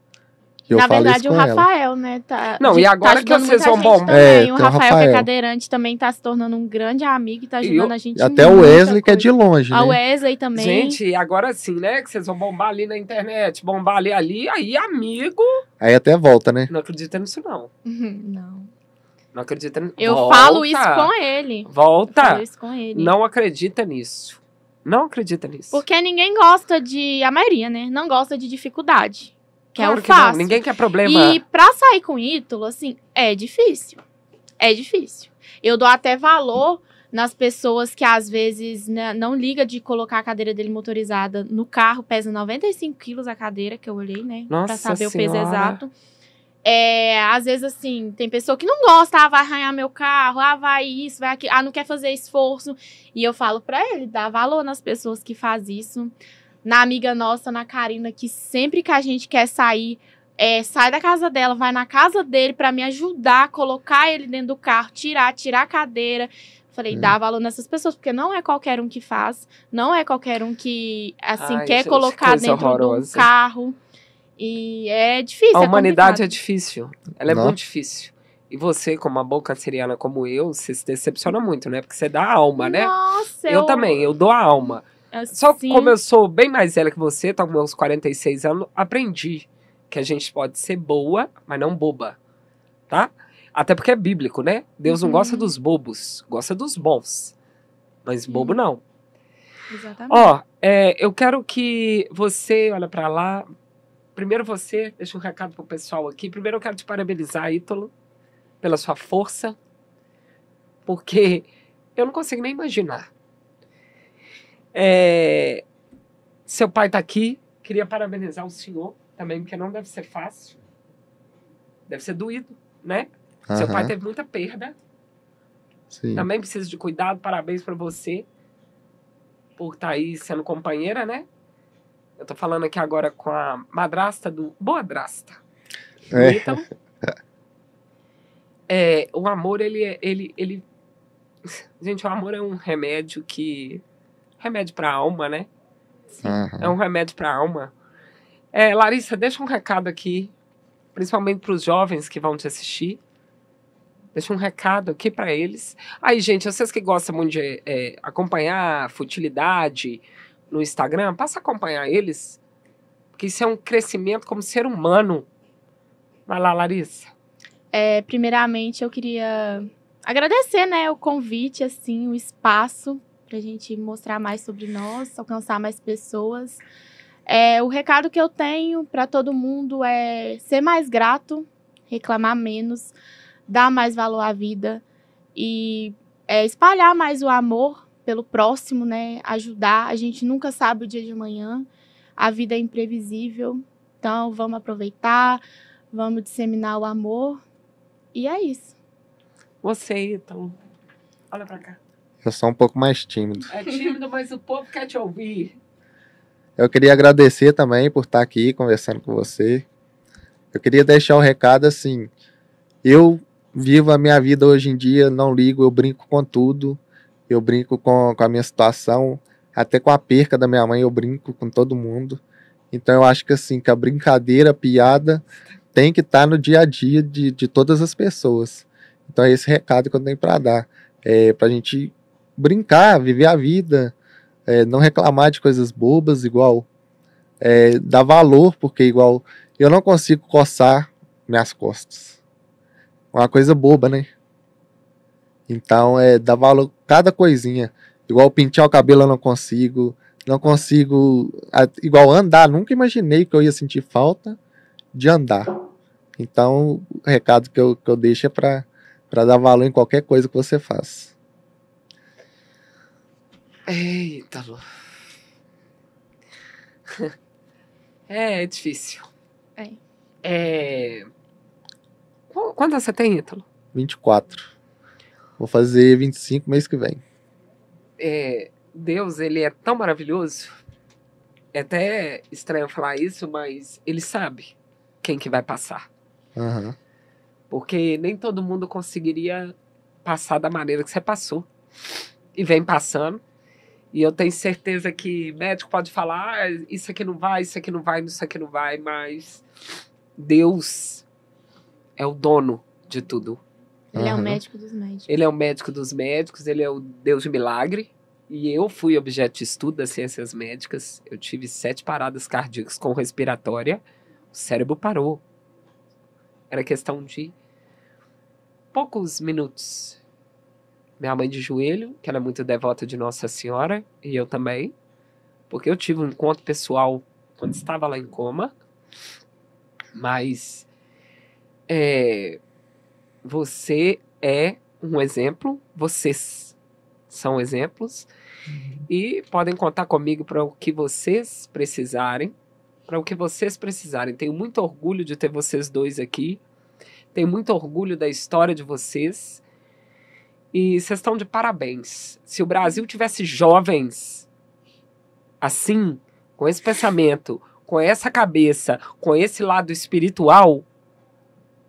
Speaker 2: Na verdade, o Rafael,
Speaker 3: ela. né? Tá, não, de, e agora tá que vocês vão bom.
Speaker 2: É, o Rafael, Rafael, que é
Speaker 3: cadeirante, também tá se tornando um grande amigo
Speaker 1: e tá ajudando eu, a gente.
Speaker 2: Até o Wesley, que é de longe. Ah, né? A
Speaker 1: Wesley também. Gente, agora sim, né? Que vocês vão bombar ali na internet, bombar ali, ali, aí, amigo.
Speaker 2: Aí até volta, né? Não
Speaker 1: acredita nisso, não.
Speaker 3: não.
Speaker 2: Não acredita nisso.
Speaker 1: Eu volta. falo isso com
Speaker 2: ele. Volta.
Speaker 1: Eu falo isso com ele. Não acredita nisso. Não acredita nisso.
Speaker 3: Porque ninguém gosta de. A maioria, né? Não gosta de dificuldade
Speaker 1: que claro é o que fácil. Não, ninguém quer problema. E
Speaker 3: pra sair com ídolo, assim, é difícil. É difícil. Eu dou até valor nas pessoas que às vezes né, não liga de colocar a cadeira dele motorizada no carro, pesa 95 quilos a cadeira, que eu olhei, né? Nossa pra saber senhora. o peso exato. É, às vezes, assim, tem pessoa que não gosta, ah, vai arranhar meu carro, ah, vai isso, vai aquilo, ah, não quer fazer esforço. E eu falo pra ele, dá valor nas pessoas que faz isso na amiga nossa, na Karina, que sempre que a gente quer sair, é, sai da casa dela, vai na casa dele para me ajudar, colocar ele dentro do carro, tirar, tirar a cadeira. Falei, hum. dá valor nessas pessoas, porque não é qualquer um que faz, não é qualquer um que, assim, Ai, quer gente, colocar dentro horrorosa. do carro. E é difícil. A é humanidade é complicado. é,
Speaker 1: difícil. Ela é muito difícil. E você, como uma boca seriana como eu, você se decepciona muito, né? Porque você dá alma, né? Nossa, eu, eu também, eu dou a alma. É Só que como eu sou bem mais velha que você, tô tá com meus 46 anos, aprendi que a gente pode ser boa, mas não boba, tá? Até porque é bíblico, né? Deus uhum. não gosta uhum. dos bobos, gosta dos bons. Mas bobo uhum. não. Exatamente. Ó, é, eu quero que você olha para lá. Primeiro você, deixa um recado pro pessoal aqui. Primeiro eu quero te parabenizar, Ítalo, pela sua força. Porque eu não consigo nem imaginar é, seu pai está aqui. Queria parabenizar o senhor também, porque não deve ser fácil. Deve ser doído, né? Uhum. Seu pai teve muita perda. Sim. Também preciso de cuidado. Parabéns para você por estar tá aí sendo companheira, né? Eu tô falando aqui agora com a madrasta do Boadrasta. É. Então, é, o amor, ele, é, ele, ele. Gente, o amor é um remédio que remédio para a alma, né? Sim. Uhum. É um remédio para a alma. É, Larissa, deixa um recado aqui, principalmente para os jovens que vão te assistir. Deixa um recado aqui para eles. Aí, gente, vocês que gostam muito de é, acompanhar futilidade no Instagram, passa a acompanhar eles, porque isso é um crescimento como ser humano. Vai lá, Larissa.
Speaker 3: É, primeiramente, eu queria agradecer, né, o convite, assim, o espaço para a gente mostrar mais sobre nós, alcançar mais pessoas. É, o recado que eu tenho para todo mundo é ser mais grato, reclamar menos, dar mais valor à vida e é, espalhar mais o amor pelo próximo, né? Ajudar. A gente nunca sabe o dia de amanhã, a vida é imprevisível. Então, vamos aproveitar, vamos disseminar o amor. E é isso. Você,
Speaker 1: então. Olha para cá.
Speaker 2: Eu sou um pouco mais tímido.
Speaker 1: É tímido, mas o povo quer te ouvir.
Speaker 2: Eu queria agradecer também por estar aqui conversando com você. Eu queria deixar um recado assim. Eu vivo a minha vida hoje em dia, não ligo, eu brinco com tudo. Eu brinco com, com a minha situação, até com a perca da minha mãe, eu brinco com todo mundo. Então eu acho que assim, que a brincadeira, a piada tem que estar tá no dia a dia de, de todas as pessoas. Então é esse recado que eu tenho para dar. É, para a gente brincar, viver a vida, é, não reclamar de coisas bobas, igual é, dar valor, porque igual eu não consigo coçar minhas costas. Uma coisa boba, né? Então é dar valor cada coisinha. Igual pintar o cabelo eu não consigo, não consigo igual andar. Nunca imaginei que eu ia sentir falta de andar. Então o recado que eu, que eu deixo é para dar valor em qualquer coisa que você faça.
Speaker 1: Eita, Lu. É, é difícil. É. é... Quantas você tem, Ítalo?
Speaker 2: 24. Vou fazer 25 mês que vem.
Speaker 1: É, Deus, ele é tão maravilhoso. É até estranho falar isso, mas ele sabe quem que vai passar. Uhum. Porque nem todo mundo conseguiria passar da maneira que você passou. E vem passando. E eu tenho certeza que médico pode falar: ah, isso aqui não vai, isso aqui não vai, isso aqui não vai, mas Deus é o dono de tudo. Ele uhum. é o médico dos médicos. Ele é o médico dos médicos, ele é o Deus de milagre. E eu fui objeto de estudo das ciências médicas. Eu tive sete paradas cardíacas com respiratória. O cérebro parou. Era questão de poucos minutos minha mãe de joelho, que era muito devota de Nossa Senhora, e eu também, porque eu tive um encontro pessoal quando estava lá em coma, mas é, você é um exemplo, vocês são exemplos, uhum. e podem contar comigo para o que vocês precisarem, para o que vocês precisarem. Tenho muito orgulho de ter vocês dois aqui, tenho muito orgulho da história de vocês e vocês estão de parabéns. Se o Brasil tivesse jovens assim, com esse pensamento, com essa cabeça, com esse lado espiritual,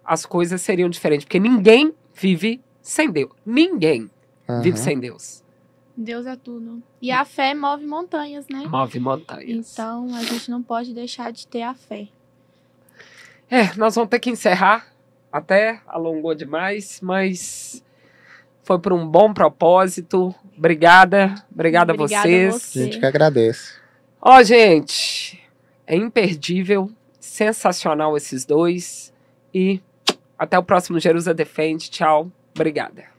Speaker 1: as coisas seriam diferentes. Porque ninguém vive sem Deus. Ninguém uhum. vive sem Deus.
Speaker 3: Deus é tudo. E a fé move montanhas, né? Move
Speaker 1: montanhas.
Speaker 3: Então a gente não pode deixar de ter a fé.
Speaker 1: É, nós vamos ter que encerrar. Até alongou demais, mas foi por um bom propósito. Obrigada. Obrigada, Obrigada a vocês. A você. gente que
Speaker 2: agradece.
Speaker 1: Ó, oh, gente, é imperdível, sensacional esses dois. E até o próximo Jerusa Defende. Tchau. Obrigada.